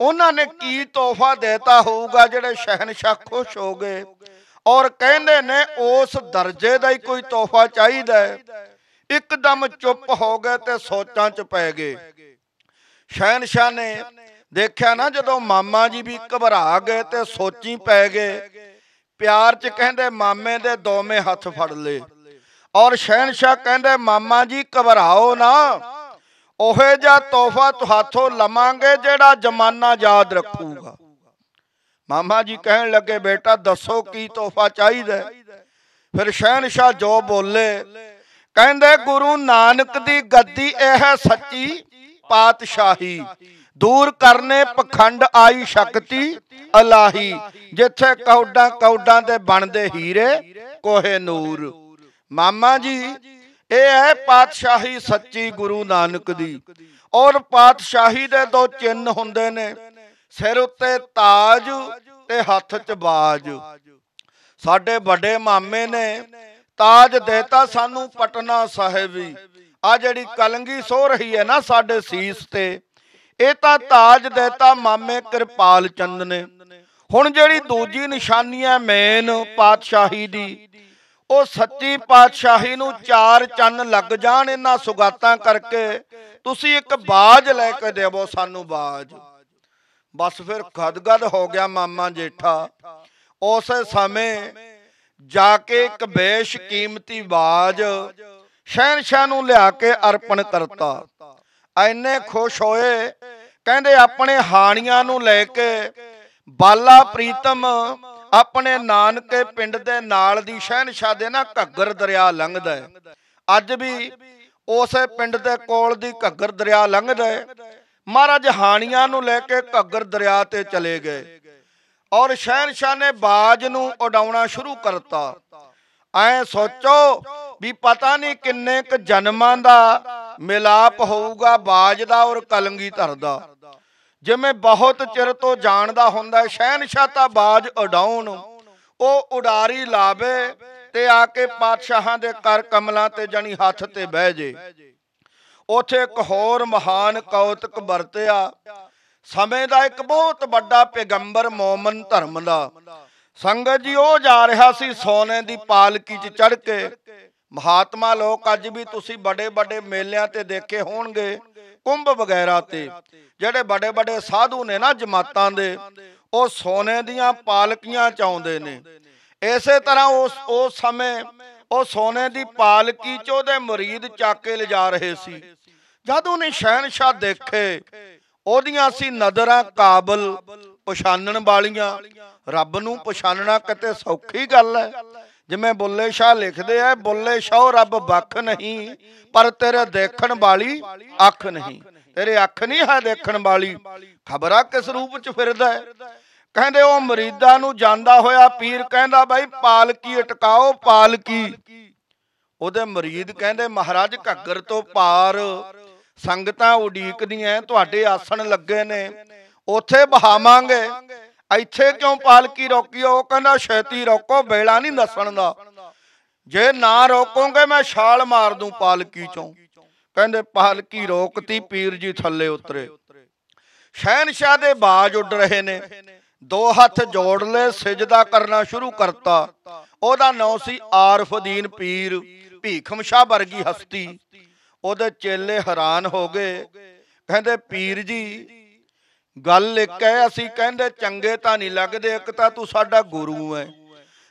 Speaker 1: ਉਹਨਾਂ ਨੇ ਕੀ ਤੋਹਫਾ ਦਿੱਤਾ ਹੋਊਗਾ ਜਿਹੜੇ ਸ਼ਹਿਨशाह ਖੁਸ਼ ਹੋ ਗਏ ਔਰ ਕਹਿੰਦੇ ਨੇ ਉਸ ਦਰਜੇ ਦਾ ਹੀ ਕੋਈ ਤੋਹਫਾ ਚਾਹੀਦਾ ਹੈ ਇੱਕਦਮ ਚੁੱਪ ਹੋ ਗਏ ਤੇ ਸੋਚਾਂ 'ਚ ਪੈ ਗਏ ਸ਼ਹਿਨशाह ਨੇ ਦੇਖਿਆ ਨਾ ਜਦੋਂ ਮਾਮਾ ਜੀ ਵੀ ਘਬਰਾ ਗਏ ਤੇ ਸੋਚੀ ਪੈ ਗਏ ਪਿਆਰ 'ਚ ਕਹਿੰਦੇ ਮਾਮੇ ਦੇ ਦੋਵੇਂ ਹੱਥ ਫੜ ਲੇ ਔਰ ਸ਼ਹਿਨशाह ਕਹਿੰਦੇ ਮਾਮਾ ਜੀ ਘਬਰਾਓ ਨਾ ਉਹੇ ਜਾਂ ਤੋਹਫਾ ਹੱਥੋਂ ਲਵਾਂਗੇ ਜਿਹੜਾ ਜ਼ਮਾਨਾ ਯਾਦ ਰੱਖੂਗਾ ਮਾਮਾ ਜੀ ਕਹਿਣ ਲੱਗੇ ਬੇਟਾ ਦੱਸੋ ਕੀ ਤੋਹਫਾ ਚਾਹੀਦਾ ਫਿਰ ਸ਼ਹਿਨशाह ਜੋ ਬੋਲੇ ਕਹਿੰਦੇ ਗੁਰੂ ਨਾਨਕ ਦੀ ਗੱਦੀ ਇਹ ਸੱਚੀ ਪਾਤਸ਼ਾਹੀ ਦੂਰ ਕਰਨੇ ਪਖੰਡ ਆਈ ਸ਼ਕਤੀ ਅਲਾਹੀ ਜਿੱਥੇ ਕੌਡਾਂ ਕੌਡਾਂ ਦੇ ਬਣਦੇ ਹੀਰੇ ਕੋਹੇ ਨੂਰ ਮਾਮਾ ਜੀ ਇਹ ਹੈ ਪਾਤਸ਼ਾਹੀ ਸੱਚੀ ਗੁਰੂ ਨਾਨਕ ਦੀ ਔਰ ਪਾਤਸ਼ਾਹੀ ਦੇ ਦੋ ਚਿੰਨ ਹੁੰਦੇ ਨੇ ਸਿਰ ਉੱਤੇ ਤਾਜ ਤੇ ਹੱਥ 'ਚ ਬਾਜ ਸਾਡੇ ਵੱਡੇ ਮਾਮੇ ਨੇ ਤਾਜ ਦੇਤਾ ਸਾਨੂੰ ਪਟਨਾ ਸਾਹਿਬੀ ਆ ਜਿਹੜੀ ਕਲੰਗੀ ਸੋ ਰਹੀ ਹੈ ਨਾ ਸਾਡੇ ਸੀਸ ਤੇ ਇਹ ਤਾਂ ਤਾਜ ਦੇਤਾ ਮਾਮੇ ਕਿਰਪਾਲ ਚੰਦ ਨੇ ਹੁਣ ਜਿਹੜੀ ਦੂਜੀ ਨਿਸ਼ਾਨੀ ਹੈ ਮੇਨ ਪਾਤਸ਼ਾਹੀ ਦੀ ਉਹ ਸੱਚੀ ਪਾਤਸ਼ਾਹੀ ਨੂੰ ਚਾਰ ਚੰਨ ਲੱਗ ਜਾਣ ਇਹਨਾਂ ਸੁਗਾਤਾਂ ਕਰਕੇ ਤੁਸੀਂ ਇੱਕ ਬਾਜ ਲੈ ਕੇ ਦੇਵੋ ਸਾਨੂੰ ਬਾਜ ਬਸ ਫਿਰ ਖਦਗਦ ਹੋ ਗਿਆ ਮਾਮਾ ਜੇਠਾ ਉਸੇ ਸਮੇਂ ਜਾ ਕੇ ਕਬੈਸ਼ ਕੀਮਤੀ ਬਾਜ ਸ਼ਹਿਨशाह ਨੂੰ ਲਿਆ ਕੇ ਅਰਪਣ ਕਰਤਾ ਐਨੇ ਖੁਸ਼ ਹੋਏ ਕਹਿੰਦੇ ਆਪਣੇ ਹਾਣੀਆਂ ਨੂੰ ਲੈ ਕੇ ਬਾਲਾ ਪ੍ਰੀਤਮ ਆਪਣੇ ਨਾਨਕੇ ਪਿੰਡ ਦੇ ਨਾਲ ਦੀ ਸ਼ਹਿਨशाह ਦੇ ਨਾ ਘੱਗਰ ਦਰਿਆ ਲੰਘਦਾ ਹੈ ਅੱਜ ਵੀ ਉਸੇ ਪਿੰਡ ਦੇ ਕੋਲ ਦੀ ਘੱਗਰ ਦਰਿਆ ਲੰਘਦਾ ਹੈ ਮਹਾਰਾਜ ਹਾਣੀਆਂ ਨੂੰ ਲੈ ਕੇ ਘੱਗਰ ਦਰਿਆ ਤੇ ਚਲੇ ਗਏ ਔਰ ਸ਼ਹਿਨਸ਼ਾਹ ਨੇ ਬਾਜ ਨੂੰ ਉਡਾਉਣਾ ਸ਼ੁਰੂ ਕਰਤਾ ਐ ਸੋਚੋ ਵੀ ਪਤਾ ਨਹੀਂ ਕਿੰਨੇ ਕ ਜਨਮਾਂ ਦਾ ਮਿਲਾਪ ਹੋਊਗਾ ਬਾਜ ਦਾ ਔਰ ਕਲੰਗੀ ਧਰ ਦਾ ਜਿਵੇਂ ਬਹੁਤ ਚਿਰ ਤੋਂ ਜਾਣਦਾ ਹੁੰਦਾ ਸ਼ਹਿਨਸ਼ਾਹ ਤਾਂ ਬਾਜ ਉਡਾਉਣ ਉਹ ਉਡਾਰੀ ਲਾਵੇ ਤੇ ਆ ਕੇ ਪਾਤਸ਼ਾਹਾਂ ਦੇ ਕਰ ਕਮਲਾਂ ਤੇ ਜਾਨੀ ਹੱਥ ਤੇ ਬਹਿ ਜੇ ਉਥੇ ਇੱਕ ਹੋਰ ਮਹਾਨ ਕੌਤਕ ਵਰਤਿਆ ਸਮੇਂ ਦਾ ਇੱਕ ਬਹੁਤ ਵੱਡਾ ਪੈਗੰਬਰ ਮੂਮਨ ਧਰਮ ਦਾ ਸੰਗਤ ਜੀ ਉਹ ਜਾ ਰਿਹਾ ਸੀ ਸੋਨੇ ਦੀ ਪਾਲਕੀ 'ਚ ਚੜ ਕੇ ਮਹਾਤਮਾ ਲੋਕ ਅੱਜ ਵੀ ਤੁਸੀਂ ਬੜੇ ਬੜੇ ਮੇਲਿਆਂ ਤੇ ਦੇਖੇ ਹੋਣਗੇ ਕੁੰਭ ਵਗੈਰਾ ਤੇ ਜਿਹੜੇ ਬੜੇ ਬੜੇ ਸਾਧੂ ਨੇ ਨਾ ਜਮਾਤਾਂ ਦੇ ਉਹ ਸੋਨੇ ਦੀਆਂ ਪਾਲਕੀਆਂ ਚਾਉਂਦੇ ਨੇ ਇਸੇ ਤਰ੍ਹਾਂ ਉਸ ਉਸ ਸਮੇਂ ਉਹ ਸੋਨੇ ਦੀ ਪਾਲਕੀ ਚ ਉਹਦੇ murid ਚੱਕ ਕੇ ਲਿਜਾ ਰਹੇ ਸੀ ਜਦ ਉਹਨੇ ਸ਼ਹਿਨशाह ਦੇਖੇ ਉਹਦੀਆਂ ਅਸੀਂ ਨਜ਼ਰਾਂ ਕਾਬਲ ਪਛਾਣਨ ਵਾਲੀਆਂ ਰੱਬ ਨੂੰ ਪਛਾਣਨਾ ਕਿਤੇ ਸੌਖੀ ਗੱਲ ਹੈ ਜਿਵੇਂ ਬੁੱਲੇ ਸ਼ਾਹ ਲਿਖਦੇ ਆ ਬੁੱਲੇ ਸ਼ਾਹ ਰੱਬ ਵੱਖ ਨਹੀਂ ਪਰ ਤੇਰੇ ਦੇਖਣ ਵਾਲੀ ਅੱਖ ਨਹੀਂ ਤੇਰੇ ਅੱਖ ਨਹੀਂ ਹੈ ਦੇਖਣ ਵਾਲੀ ਖਬਰਾਂ ਕਿਸ ਰੂਪ ਚ ਫਿਰਦਾ ਹੈ ਕਹਿੰਦੇ ਉਹ ਮਰੀਦਾਂ ਨੂੰ ਜਾਂਦਾ ਹੋਇਆ ਪੀਰ ਕਹਿੰਦਾ ਬਾਈ ਪਾਲਕੀ ਟਿਕਾਓ ਪਾਲਕੀ ਉਹਦੇ ਮਰੀਦ ਕਹਿੰਦੇ ਮਹਾਰਾਜ ਘੱਗਰ ਤੋਂ ਪਾਰ ਸੰਗਤਾਂ ਉਡੀਕਦੀਆਂ ਤੁਹਾਡੇ ਆਸਣ ਲੱਗੇ ਨੇ ਉਥੇ ਬਹਾਵਾਂਗੇ ਇੱਥੇ ਕਿਉਂ ਪਾਲਕੀ ਰੋਕੀ ਉਹ ਕਹਿੰਦਾ ਛੇਤੀ ਰੋਕੋ ਬੇਲਾ ਨਹੀਂ ਦੱਸਣ ਦਾ ਜੇ ਨਾ ਰੋਕੋਗੇ ਮੈਂ ਛਾਲ ਮਾਰ ਦੂੰ ਪਾਲਕੀ ਚੋਂ ਕਹਿੰਦੇ ਪਾਲਕੀ ਰੋਕਤੀ ਪੀਰ ਜੀ ਥੱਲੇ ਉਤਰੇ ਸ਼ਹਿਨशाह ਦੇ ਬਾਜ ਉੱਡ ਰਹੇ ਨੇ ਦੋ ਹੱਥ ਜੋੜ ਲੈ ਸਜਦਾ ਕਰਨਾ ਸ਼ੁਰੂ ਕਰਤਾ ਉਹਦਾ ਨਾਂ ਸੀ ਆਰਫਦੀਨ ਪੀਰ ਭੀਖਮ ਸ਼ਾਹ ਵਰਗੀ ਹਸਤੀ ਉਹਦੇ ਚੇਲੇ ਹੈਰਾਨ ਹੋ ਗਏ ਕਹਿੰਦੇ ਪੀਰ ਜੀ ਗੱਲ ਇੱਕ ਹੈ ਅਸੀਂ ਕਹਿੰਦੇ ਚੰਗੇ ਤਾਂ ਨਹੀਂ ਲੱਗਦੇ ਇੱਕ ਤਾਂ ਤੂੰ ਸਾਡਾ ਗੁਰੂ ਹੈ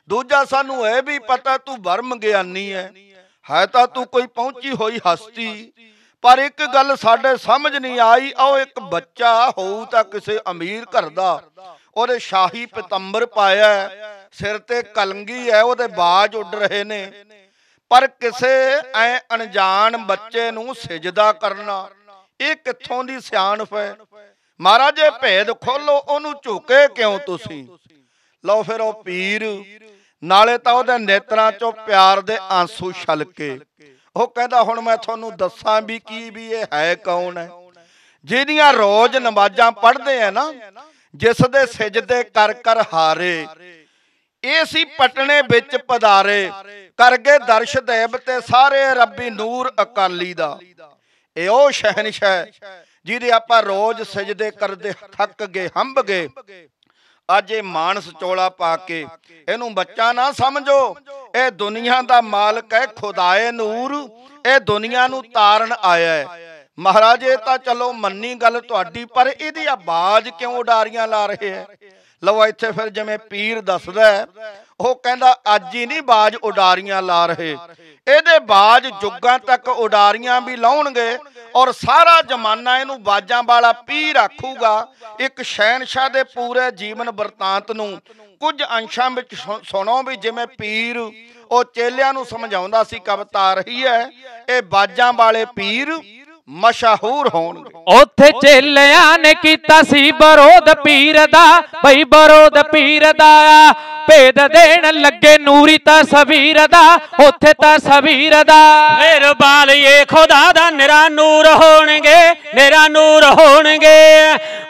Speaker 1: ਦੂਜਾ ਸਾਨੂੰ ਇਹ ਵੀ ਪਤਾ ਤੂੰ ਬਰਮ ਗਿਆਨੀ ਹੈ ਹੈ ਤਾਂ ਤੂੰ ਕੋਈ ਪਹੁੰਚੀ ਹੋਈ ਹਸਤੀ ਪਰ ਇੱਕ ਗੱਲ ਸਾਡੇ ਸਮਝ ਨਹੀਂ ਆਈ ਉਹ ਇੱਕ ਬੱਚਾ ਹੋਊ ਤਾਂ ਕਿਸੇ ਅਮੀਰ ਘਰ ਦਾ ਉਹਦੇ ਸ਼ਾਹੀ ਪਤੰਬਰ ਪਾਇਆ ਸਿਰ ਤੇ ਕਲੰਗੀ ਹੈ ਉਹਦੇ ਬਾਜ ਉੱਡ ਰਹੇ ਨੇ ਪਰ ਕਿਸੇ ਐ ਅਣਜਾਣ ਬੱਚੇ ਨੂੰ ਸਜਦਾ ਕਰਨਾ ਇਹ ਕਿੱਥੋਂ ਦੀ ਸਿਆਣਪ ਹੈ ਮਹਾਰਾਜ ਇਹ ਭੇਦ ਖੋਲੋ ਉਹਨੂੰ ਝੁਕੇ ਕਿਉਂ ਤੁਸੀਂ ਲਓ ਫਿਰ ਉਹ ਪੀਰ ਨਾਲੇ ਤਾਂ ਉਹਦੇ ਨੇਤਰਾਂ ਚੋਂ ਪਿਆਰ ਦੇ ਆਂਸੂ ਛਲਕੇ ਉਹ ਕਹਿੰਦਾ ਹੁਣ ਮੈਂ ਤੁਹਾਨੂੰ ਦੱਸਾਂ ਵੀ ਕੀ ਵੀ ਇਹ ਹੈ ਕੌਣ ਹੈ ਜਿਹਦੀਆਂ ਰੋਜ਼ ਨਮਾਜ਼ਾਂ ਪੜ੍ਹਦੇ ਆ ਨਾ ਜਿਸ ਦੇ ਸਜਦੇ ਕਰ ਕਰ ਹਾਰੇ ਇਹ ਸੀ ਪਟਨੇ ਵਿੱਚ ਪਧਾਰੇ ਕਰਗੇ ਦਰਸ਼ ਦੇਵ ਤੇ ਸਾਰੇ ਰੱਬੀ ਨੂਰ ਅਕਾਲੀ ਦਾ ਇਹ ਉਹ ਸ਼ਹਿਨशाह ਜਿਹਦੇ ਆਪਾਂ ਰੋਜ਼ ਸਜਦੇ ਕਰਦੇ ਥੱਕ ਗਏ ਹੰਬ ਗਏ ਅੱਜ ਇਹ ਮਾਨਸ ਚੋਲਾ ਪਾ ਕੇ ਇਹਨੂੰ ਬੱਚਾ ਨਾ ਸਮਝੋ ਇਹ ਦੁਨੀਆ ਦਾ ਮਾਲਕ ਹੈ ਖੁਦਾਏ ਨੂਰ ਇਹ ਦੁਨੀਆ ਨੂੰ ਤਾਰਨ ਆਇਆ ਹੈ ਮਹਾਰਾਜ ਇਹ ਤਾਂ ਚਲੋ ਮੰਨੀ ਗੱਲ ਤੁਹਾਡੀ ਪਰ ਇਹਦੀ ਆਵਾਜ਼ ਕਿਉਂ ਉਡਾਰੀਆਂ ਲਾ ਰਹੇ ਹੈ ਲਓ ਇੱਥੇ ਫਿਰ ਜਿਵੇਂ ਪੀਰ ਦੱਸਦਾ ਉਹ ਕਹਿੰਦਾ ਅੱਜ ਹੀ ਨਹੀਂ ਬਾਜ ਉਡਾਰੀਆਂ ਲਾ ਰਹੇ ਇਹਦੇ ਬਾਜ ਜੁਗਾਂ ਤੱਕ ਉਡਾਰੀਆਂ ਵੀ ਲਾਉਣਗੇ ਔਰ ਸਾਰਾ ਜਮਾਨਾ ਇਹਨੂੰ ਬਾਜਾਂ ਵਾਲਾ ਪੀਰ ਆਖੂਗਾ ਇੱਕ ਸ਼ਹਿਨशाह ਦੇ ਪੂਰੇ ਜੀਵਨ ਵਰਤਾਂਤ ਨੂੰ ਕੁਝ ਅੰਸ਼ਾਂ ਵਿੱਚ ਸੁਣੋ ਵੀ ਜਿਵੇਂ ਪੀਰ ਉਹ ਚੇਲਿਆਂ ਨੂੰ ਸਮਝਾਉਂਦਾ ਸੀ ਕਵਤਾ ਰਹੀ ਹੈ ਇਹ ਬਾਜਾਂ ਵਾਲੇ ਪੀਰ ਮਸ਼ਹੂਰ ਹੋਣਗੇ
Speaker 2: ਉੱਥੇ ਚੇਲਿਆਂ ਨੇ ਕੀਤਾ ਸੀ ਬਰੋਦ ਪੀਰ ਦਾ ਭਈ ਬਰੋਦ ਪੀਰ ਦਾ ਭੇਦ ਦੇਣ ਲੱਗੇ ਨੂਰੀ ਤਾਂ ਸਵੀਰ ਦਾ ਉੱਥੇ ਤਾਂ ਸਵੀਰ ਦਾ ਮੇਰ ਬਾਲੀਏ ਖੁਦਾ ਦਾ ਨਿਰਾ ਨੂਰ ਹੋਣਗੇ ਨਿਰਾ ਨੂਰ ਹੋਣਗੇ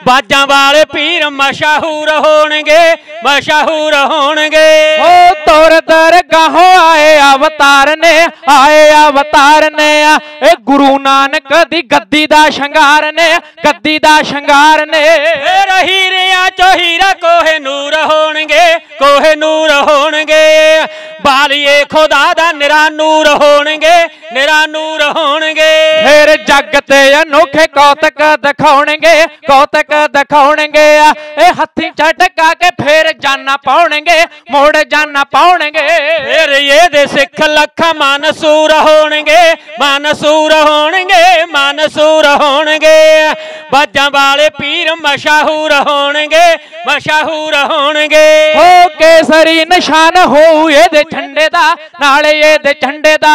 Speaker 2: ਬਾਜਾਂ ਵਾਲੇ ਪੀਰ ਮਸ਼ਹੂਰ ਹੋਣਗੇ ਮਸ਼ਹੂਰ ਹੋਣਗੇ ਓ ਤੋਰ ਦਰਗਾਹੋਂ ਆਏ ਅਵਤਾਰ ਨੇ ਆਏ ਅਵਤਾਰ ਨੇ ਇਹ ਗੁਰੂ ਨਾਨਕ ਦੀ ਗੱਦੀ ਦਾ ਸ਼ਿੰਗਾਰ ਨੇ ਗੱਦੀ ਦਾ ਸ਼ਿੰਗਾਰ ਨੇ ਫੇਰ ਹੀਰਿਆਂ ਚੋ ਹੀਰਾ ਕੋਹੇ ਨੂਰ ਹੋਣਗੇ ਕੋਹੇ ਨੂਰ ਹੋਣਗੇ ਬਾਲੀਏ ਖੁਦਾ ਦਾ ਨਿਰਾ ਨੂਰ ਹੋਣਗੇ ਨਿਰਾ ਨੂਰ ਹੋਣਗੇ ਫੇਰ ਜੱਗ ਤੇ ਅਨੋਖੇ ਕੌਤਕ ਦਿਖਾਉਣਗੇ ਕੌਤਕ ਦਿਖਾਉਣਗੇ ਇਹ ਹੱਥੀ ਚਟਕਾ ਕੇ ਫੇਰ ਜਾਨਾ ਪਾਉਣਗੇ ਮੋੜ ਜਾਨਾ ਪਾਉਣਗੇ ਫੇਰ ਇਹਦੇ ਸਿੱਖ ਲੱਖਾਂ ਮਨਸੂਰ ਹੋਣਗੇ ਮਨਸੂਰ ਹੋਣਗੇ ਮਨਸੂਰ ਹੋਣਗੇ ਬਾਜਾਂ ਵਾਲੇ ਪੀਰ ਮਸ਼ਹੂਰ ਹੋਣਗੇ ਮਸ਼ਹੂਰ ਹੋਣਗੇ ਹੋ ਕੇਸਰੀ ਨਿਸ਼ਾਨ ਹੋਊ ਇਹਦੇ ਝੰਡੇ ਦਾ ਨਾਲੇ ਇਹਦੇ ਝੰਡੇ ਦਾ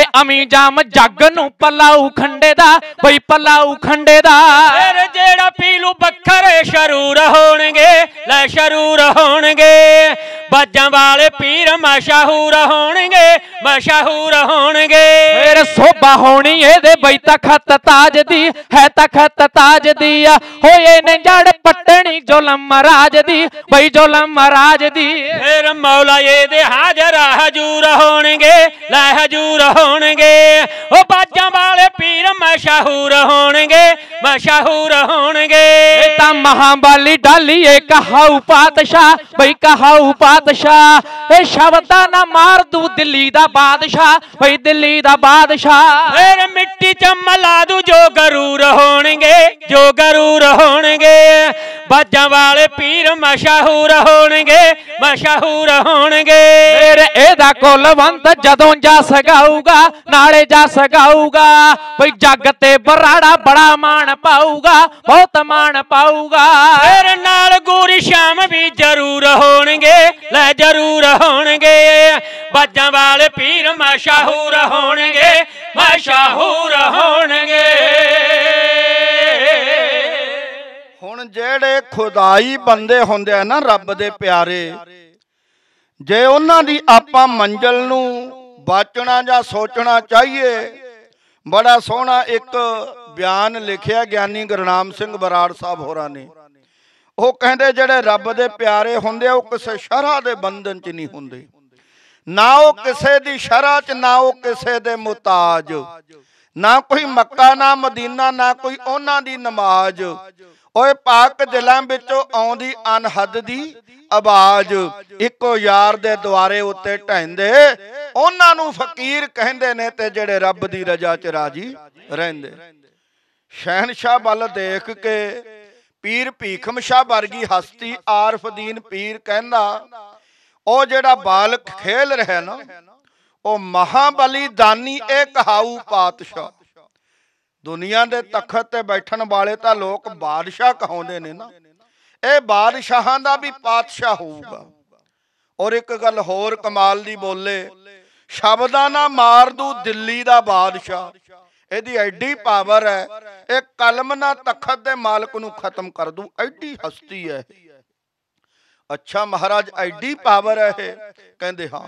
Speaker 2: ਏ ਅਮੀ ਜਾਮ ਜੱਗ ਨੂੰ ਪਲਾਉ ਖੰਡੇ ਦਾ ਬਈ ਪਲਾਉ ਖੰਡੇ ਦਾ ਫਿਰ ਜਿਹੜਾ ਪੀਲੂ ਬੱਖਰੇ ਸ਼ਰੂਰ ਹੋਣਗੇ ਲੈ ਸ਼ਰੂਰ ਹੋਣਗੇ ਬਾਜਾਂ ਵਾਲੇ ਪੀਰ ਮਸ਼ਹੂਰ ਹੋਣਗੇ ਮਸ਼ਹੂਰ ਹੋਣਗੇ ਫੇਰ ਸੋਭਾ ਹੋਣੀ ਇਹਦੇ ਬਈ ਤਖਤ ਤਾਜ ਦੀ ਹੈ ਤਖਤ ਤਾਜ ਦੀ ਆ ਹੋਏ ਨੇ ਜੜ ਪਟਣੀ ਜ਼ੁਲਮ ਮਹਾਰਾਜ ਦੀ ਬਈ ਜ਼ੁਲਮ ਮਹਾਰਾਜ ਦੀ ਫੇਰ ਮੌਲਾ ਇਹਦੇ ਹਾਜ਼ਰ ਹਜ਼ੂਰ ਹੋਣਗੇ ਲੈ ਹਜ਼ੂਰ ਹੋਣਗੇ ਉਹ ਬਾਜਾਂ ਵਾਲੇ ਪੀਰ ਮਸ਼ਹੂਰ ਹੋਣਗੇ ਮਸ਼ਹੂਰ ਹੋਣਗੇ ਇਹ ਤਾਂ ਮਹਾਬਾਲੀ ਡਾਲੀਏ ਕਹਾਉ ਪਾਤਸ਼ਾਹ ਬਈ ਕਹਾਉ ਪਾ ਬਾਦਸ਼ਾਹ ਇਹ ਸ਼ਬਦਾਂ ਨਾ ਮਾਰ ਦੂ ਦਿੱਲੀ ਦਾ ਬਾਦਸ਼ਾਹ ਓਏ ਦਿੱਲੀ ਦਾ ਬਾਦਸ਼ਾਹ ਫੇਰ ਮਿੱਟੀ ਚ ਮਲਾ ਦੂ ਜੋ ਗਰੂਰ ਹੋਣਗੇ ਜੋ ਗਰੂਰ ਹੋਣਗੇ ਬਾਜਾਂ ਵਾਲੇ ਪੀਰ ਮਸ਼ਹੂਰ ਹੋਣਗੇ ਮਸ਼ਹੂਰ ਹੋਣਗੇ ਫੇਰ ਇਹਦਾ ਕੁਲਵੰਤ ਜਦੋਂ ਜਾ ਸਗਾਊਗਾ ਨਾਲੇ ਜਾ ਸਗਾਊਗਾ ਭਈ ਜੱਗ ਤੇ ਬਰਾੜਾ ਬੜਾ ਮਾਣ ਪਾਊਗਾ ਬਹੁਤ ਮਾਣ ਪਾਊਗਾ ਫੇਰ ਨਾਲ ਗੁਰ ਸ਼ਾਮ ਵੀ ਜ਼ਰੂਰ ਹੋਣਗੇ ਲੈ ਜ਼ਰੂਰ ਹੋਣਗੇ ਬਾਜਾਂ ਵਾਲੇ ਪੀਰ ਮਸ਼ਹੂਰ
Speaker 1: ਹੋਣਗੇ ਮਸ਼ਹੂਰ ਹੋਣਗੇ ਹੁਣ ਜਿਹੜੇ ਖੁਦਾਈ ਬੰਦੇ ਹੁੰਦੇ ਆ ਨਾ ਰੱਬ ਦੇ ਪਿਆਰੇ ਜੇ ਉਹਨਾਂ ਦੀ ਆਪਾਂ ਮੰਜ਼ਲ ਨੂੰ ਬਾਚਣਾ ਜਾਂ ਸੋਚਣਾ ਚਾਹੀਏ ਬੜਾ ਸੋਹਣਾ ਇੱਕ ਬਿਆਨ ਲਿਖਿਆ ਗਿਆਨੀ ਗੁਰਨਾਮ ਸਿੰਘ ਬਰਾੜ ਸਾਹਿਬ ਹੋਰਾਂ ਨੇ ਉਹ ਕਹਿੰਦੇ ਜਿਹੜੇ ਰੱਬ ਦੇ ਪਿਆਰੇ ਹੁੰਦੇ ਆ ਉਹ ਕਿਸੇ ਸ਼ਰਹਾ ਦੇ ਬੰਧਨ 'ਚ ਨਹੀਂ ਹੁੰਦੇ ਨਾ ਉਹ ਕਿਸੇ ਦੀ ਸ਼ਰਹਾ 'ਚ ਨਾ ਉਹ ਕਿਸੇ ਦੇ ਮੁਤਾਜ ਨਾ ਕੋਈ ਮੱਕਾ ਨਾ ਮਦੀਨਾ ਨਾ ਕੋਈ ਉਹਨਾਂ ਦੀ ਨਮਾਜ਼ ਓਏ ਪਾਕ ਦਿਲਾਂ ਵਿੱਚੋਂ ਆਉਂਦੀ ਅਨਹਦ ਦੀ ਆਵਾਜ਼ ਇੱਕੋ ਯਾਰ ਦੇ ਦੁਆਰੇ ਉੱਤੇ ਢੈਂਦੇ ਉਹਨਾਂ ਨੂੰ ਫਕੀਰ ਕਹਿੰਦੇ ਨੇ ਤੇ ਜਿਹੜੇ ਰੱਬ ਦੀ ਰਜ਼ਾ 'ਚ ਰਾਜੀ ਰਹਿੰਦੇ ਸ਼ਹਿਨशाह ਵੱਲ ਦੇਖ ਕੇ ਪੀਰ ਭੀਖਮ ਸ਼ਾ ਵਰਗੀ ਹਸਤੀ ਆਰਫਦੀਨ ਪੀਰ ਕਹਿੰਦਾ ਉਹ ਜਿਹੜਾ ਬਾਲਕ ਖੇਲ ਰਿਹਾ ਨਾ ਉਹ ਮਹਾਬਲੀ ਦਾਨੀ ਇਹ ਕਹਾਉ ਪਾਤਸ਼ਾਹ ਦੁਨੀਆ ਦੇ ਤਖਤ ਤੇ ਬੈਠਣ ਵਾਲੇ ਤਾਂ ਲੋਕ ਬਾਦਸ਼ਾਹ ਕਹਾਉਂਦੇ ਨੇ ਨਾ ਇਹ ਬਾਦਸ਼ਾਹਾਂ ਦਾ ਵੀ ਪਾਤਸ਼ਾਹ ਹੋਊਗਾ ਔਰ ਇੱਕ ਗੱਲ ਹੋਰ ਕਮਾਲ ਦੀ ਬੋਲੇ ਸ਼ਬਦਾਂ ਨਾ ਮਾਰ ਦੂ ਦਿੱਲੀ ਦਾ ਬਾਦਸ਼ਾਹ ਇਹਦੀ ਐਡੀ ਪਾਵਰ ਹੈ ਇਹ ਕਲਮ ਨਾਲ ਤਖਤ ਦੇ ਮਾਲਕ ਨੂੰ ਖਤਮ ਕਰ ਦੂ ਐਡੀ ਹਸਤੀ ਹੈ ਅੱਛਾ ਮਹਾਰਾਜ ਐਡੀ ਪਾਵਰ ਹੈ ਇਹ ਕਹਿੰਦੇ ਹਾਂ